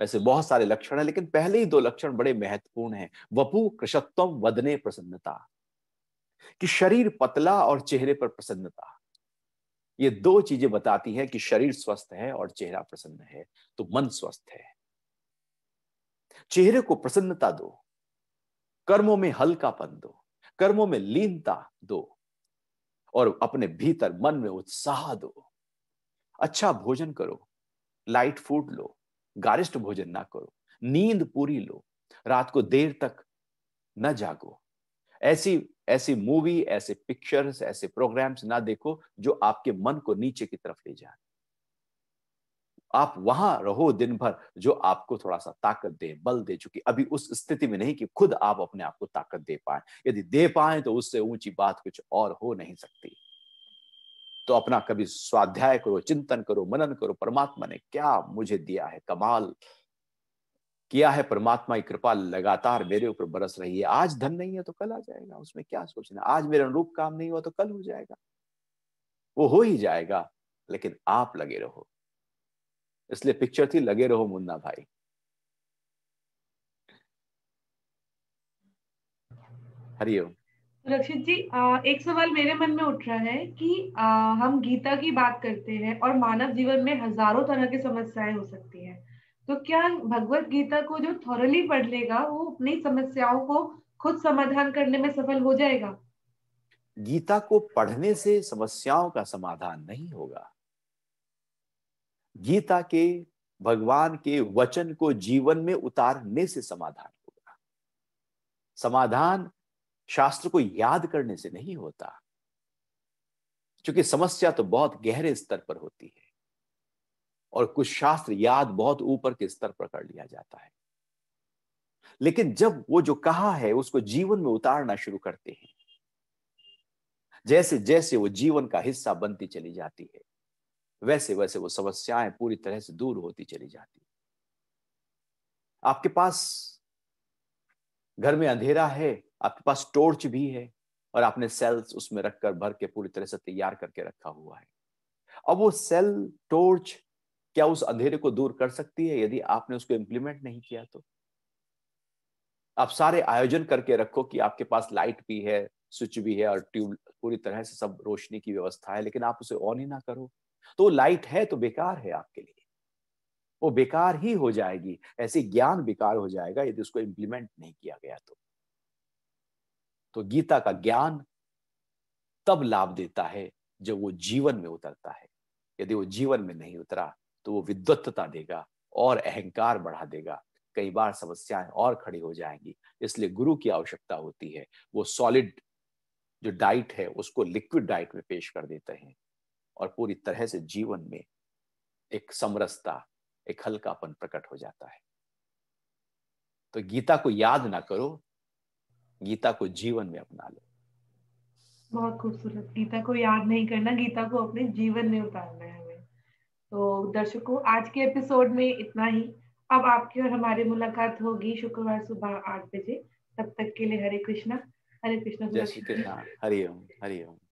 वैसे बहुत सारे लक्षण हैं लेकिन पहले ही दो लक्षण बड़े महत्वपूर्ण हैं वपु कृषत्व वदने प्रसन्नता कि शरीर पतला और चेहरे पर प्रसन्नता ये दो चीजें बताती हैं कि शरीर स्वस्थ है और चेहरा प्रसन्न है तो मन स्वस्थ है चेहरे को प्रसन्नता दो कर्मों में हल्कापन दो कर्मों में लीनता दो और अपने भीतर मन में उत्साह दो अच्छा भोजन करो लाइट फूड लो गारिष्ट भोजन ना करो नींद पूरी लो रात को देर तक न जागो ऐसी ऐसी मूवी ऐसे पिक्चर्स ऐसे प्रोग्राम्स ना देखो जो आपके मन को नीचे की तरफ ले जाए आप वहां रहो दिन भर जो आपको थोड़ा सा ताकत दे बल दे चुकी अभी उस स्थिति में नहीं कि खुद आप अपने आप को ताकत दे पाए यदि दे पाए तो उससे ऊंची बात कुछ और हो नहीं सकती तो अपना कभी स्वाध्याय करो चिंतन करो मनन करो परमात्मा ने क्या मुझे दिया है कमाल किया है परमात्मा की कृपा लगातार मेरे ऊपर बरस रही है आज धन नहीं है तो कल आ जाएगा उसमें क्या सोचना आज मेरे अनुरूप काम नहीं हुआ तो कल हो जाएगा वो हो ही जाएगा लेकिन आप लगे रहो इसलिए पिक्चर थी लगे रहो मुन्ना भाई हरिओम रक्षित जी एक सवाल मेरे मन में उठ रहा है कि हम गीता की बात करते हैं और मानव जीवन में हजारों तरह की समस्याएं हो सकती हैं तो क्या भगवत गीता को जो थोरली पढ़ लेगा वो अपनी समस्याओं को खुद समाधान करने में सफल हो जाएगा गीता को पढ़ने से समस्याओं का समाधान नहीं होगा गीता के भगवान के वचन को जीवन में उतारने से समाधान होगा समाधान शास्त्र को याद करने से नहीं होता क्योंकि समस्या तो बहुत गहरे स्तर पर होती है और कुछ शास्त्र याद बहुत ऊपर के स्तर पर कर लिया जाता है लेकिन जब वो जो कहा है उसको जीवन में उतारना शुरू करते हैं जैसे जैसे वो जीवन का हिस्सा बनती चली जाती है वैसे वैसे वो समस्याएं पूरी तरह से दूर होती चली जाती है आपके पास घर में अंधेरा है आपके पास टोर्च भी है और आपने सेल्स उसमें रखकर भर के पूरी तरह से तैयार करके रखा हुआ है अब वो सेल टोर्च क्या उस अंधेरे को दूर कर सकती है यदि आपने उसको इंप्लीमेंट नहीं किया तो आप सारे आयोजन करके रखो कि आपके पास लाइट भी है स्विच भी है और ट्यूब पूरी तरह से सब रोशनी की व्यवस्था है लेकिन आप उसे ऑन ही ना करो तो लाइट है तो बेकार है आपके लिए वो बेकार ही हो जाएगी ऐसे ज्ञान बेकार हो जाएगा यदि उसको इंप्लीमेंट नहीं किया गया तो तो गीता का ज्ञान तब लाभ देता है जब वो जीवन में उतरता है यदि वो जीवन में नहीं उतरा तो वो विद्वत्ता देगा और अहंकार बढ़ा देगा कई बार समस्याएं और खड़ी हो जाएंगी इसलिए गुरु की आवश्यकता होती है वो सॉलिड जो डाइट है उसको लिक्विड डाइट में पेश कर देते हैं और पूरी तरह से जीवन में एक समरसता एक हल्कापन प्रकट हो जाता है तो गीता को याद ना करो गीता को जीवन में अपना लो बहुत खूबसूरत गीता को याद नहीं करना गीता को अपने जीवन में उतारना है तो दर्शकों आज के एपिसोड में इतना ही अब आपकी और हमारी मुलाकात होगी शुक्रवार सुबह आठ बजे तब तक के लिए हरे कृष्णा हरे कृष्णा जय श्री कृष्णा हरिओम हरिओम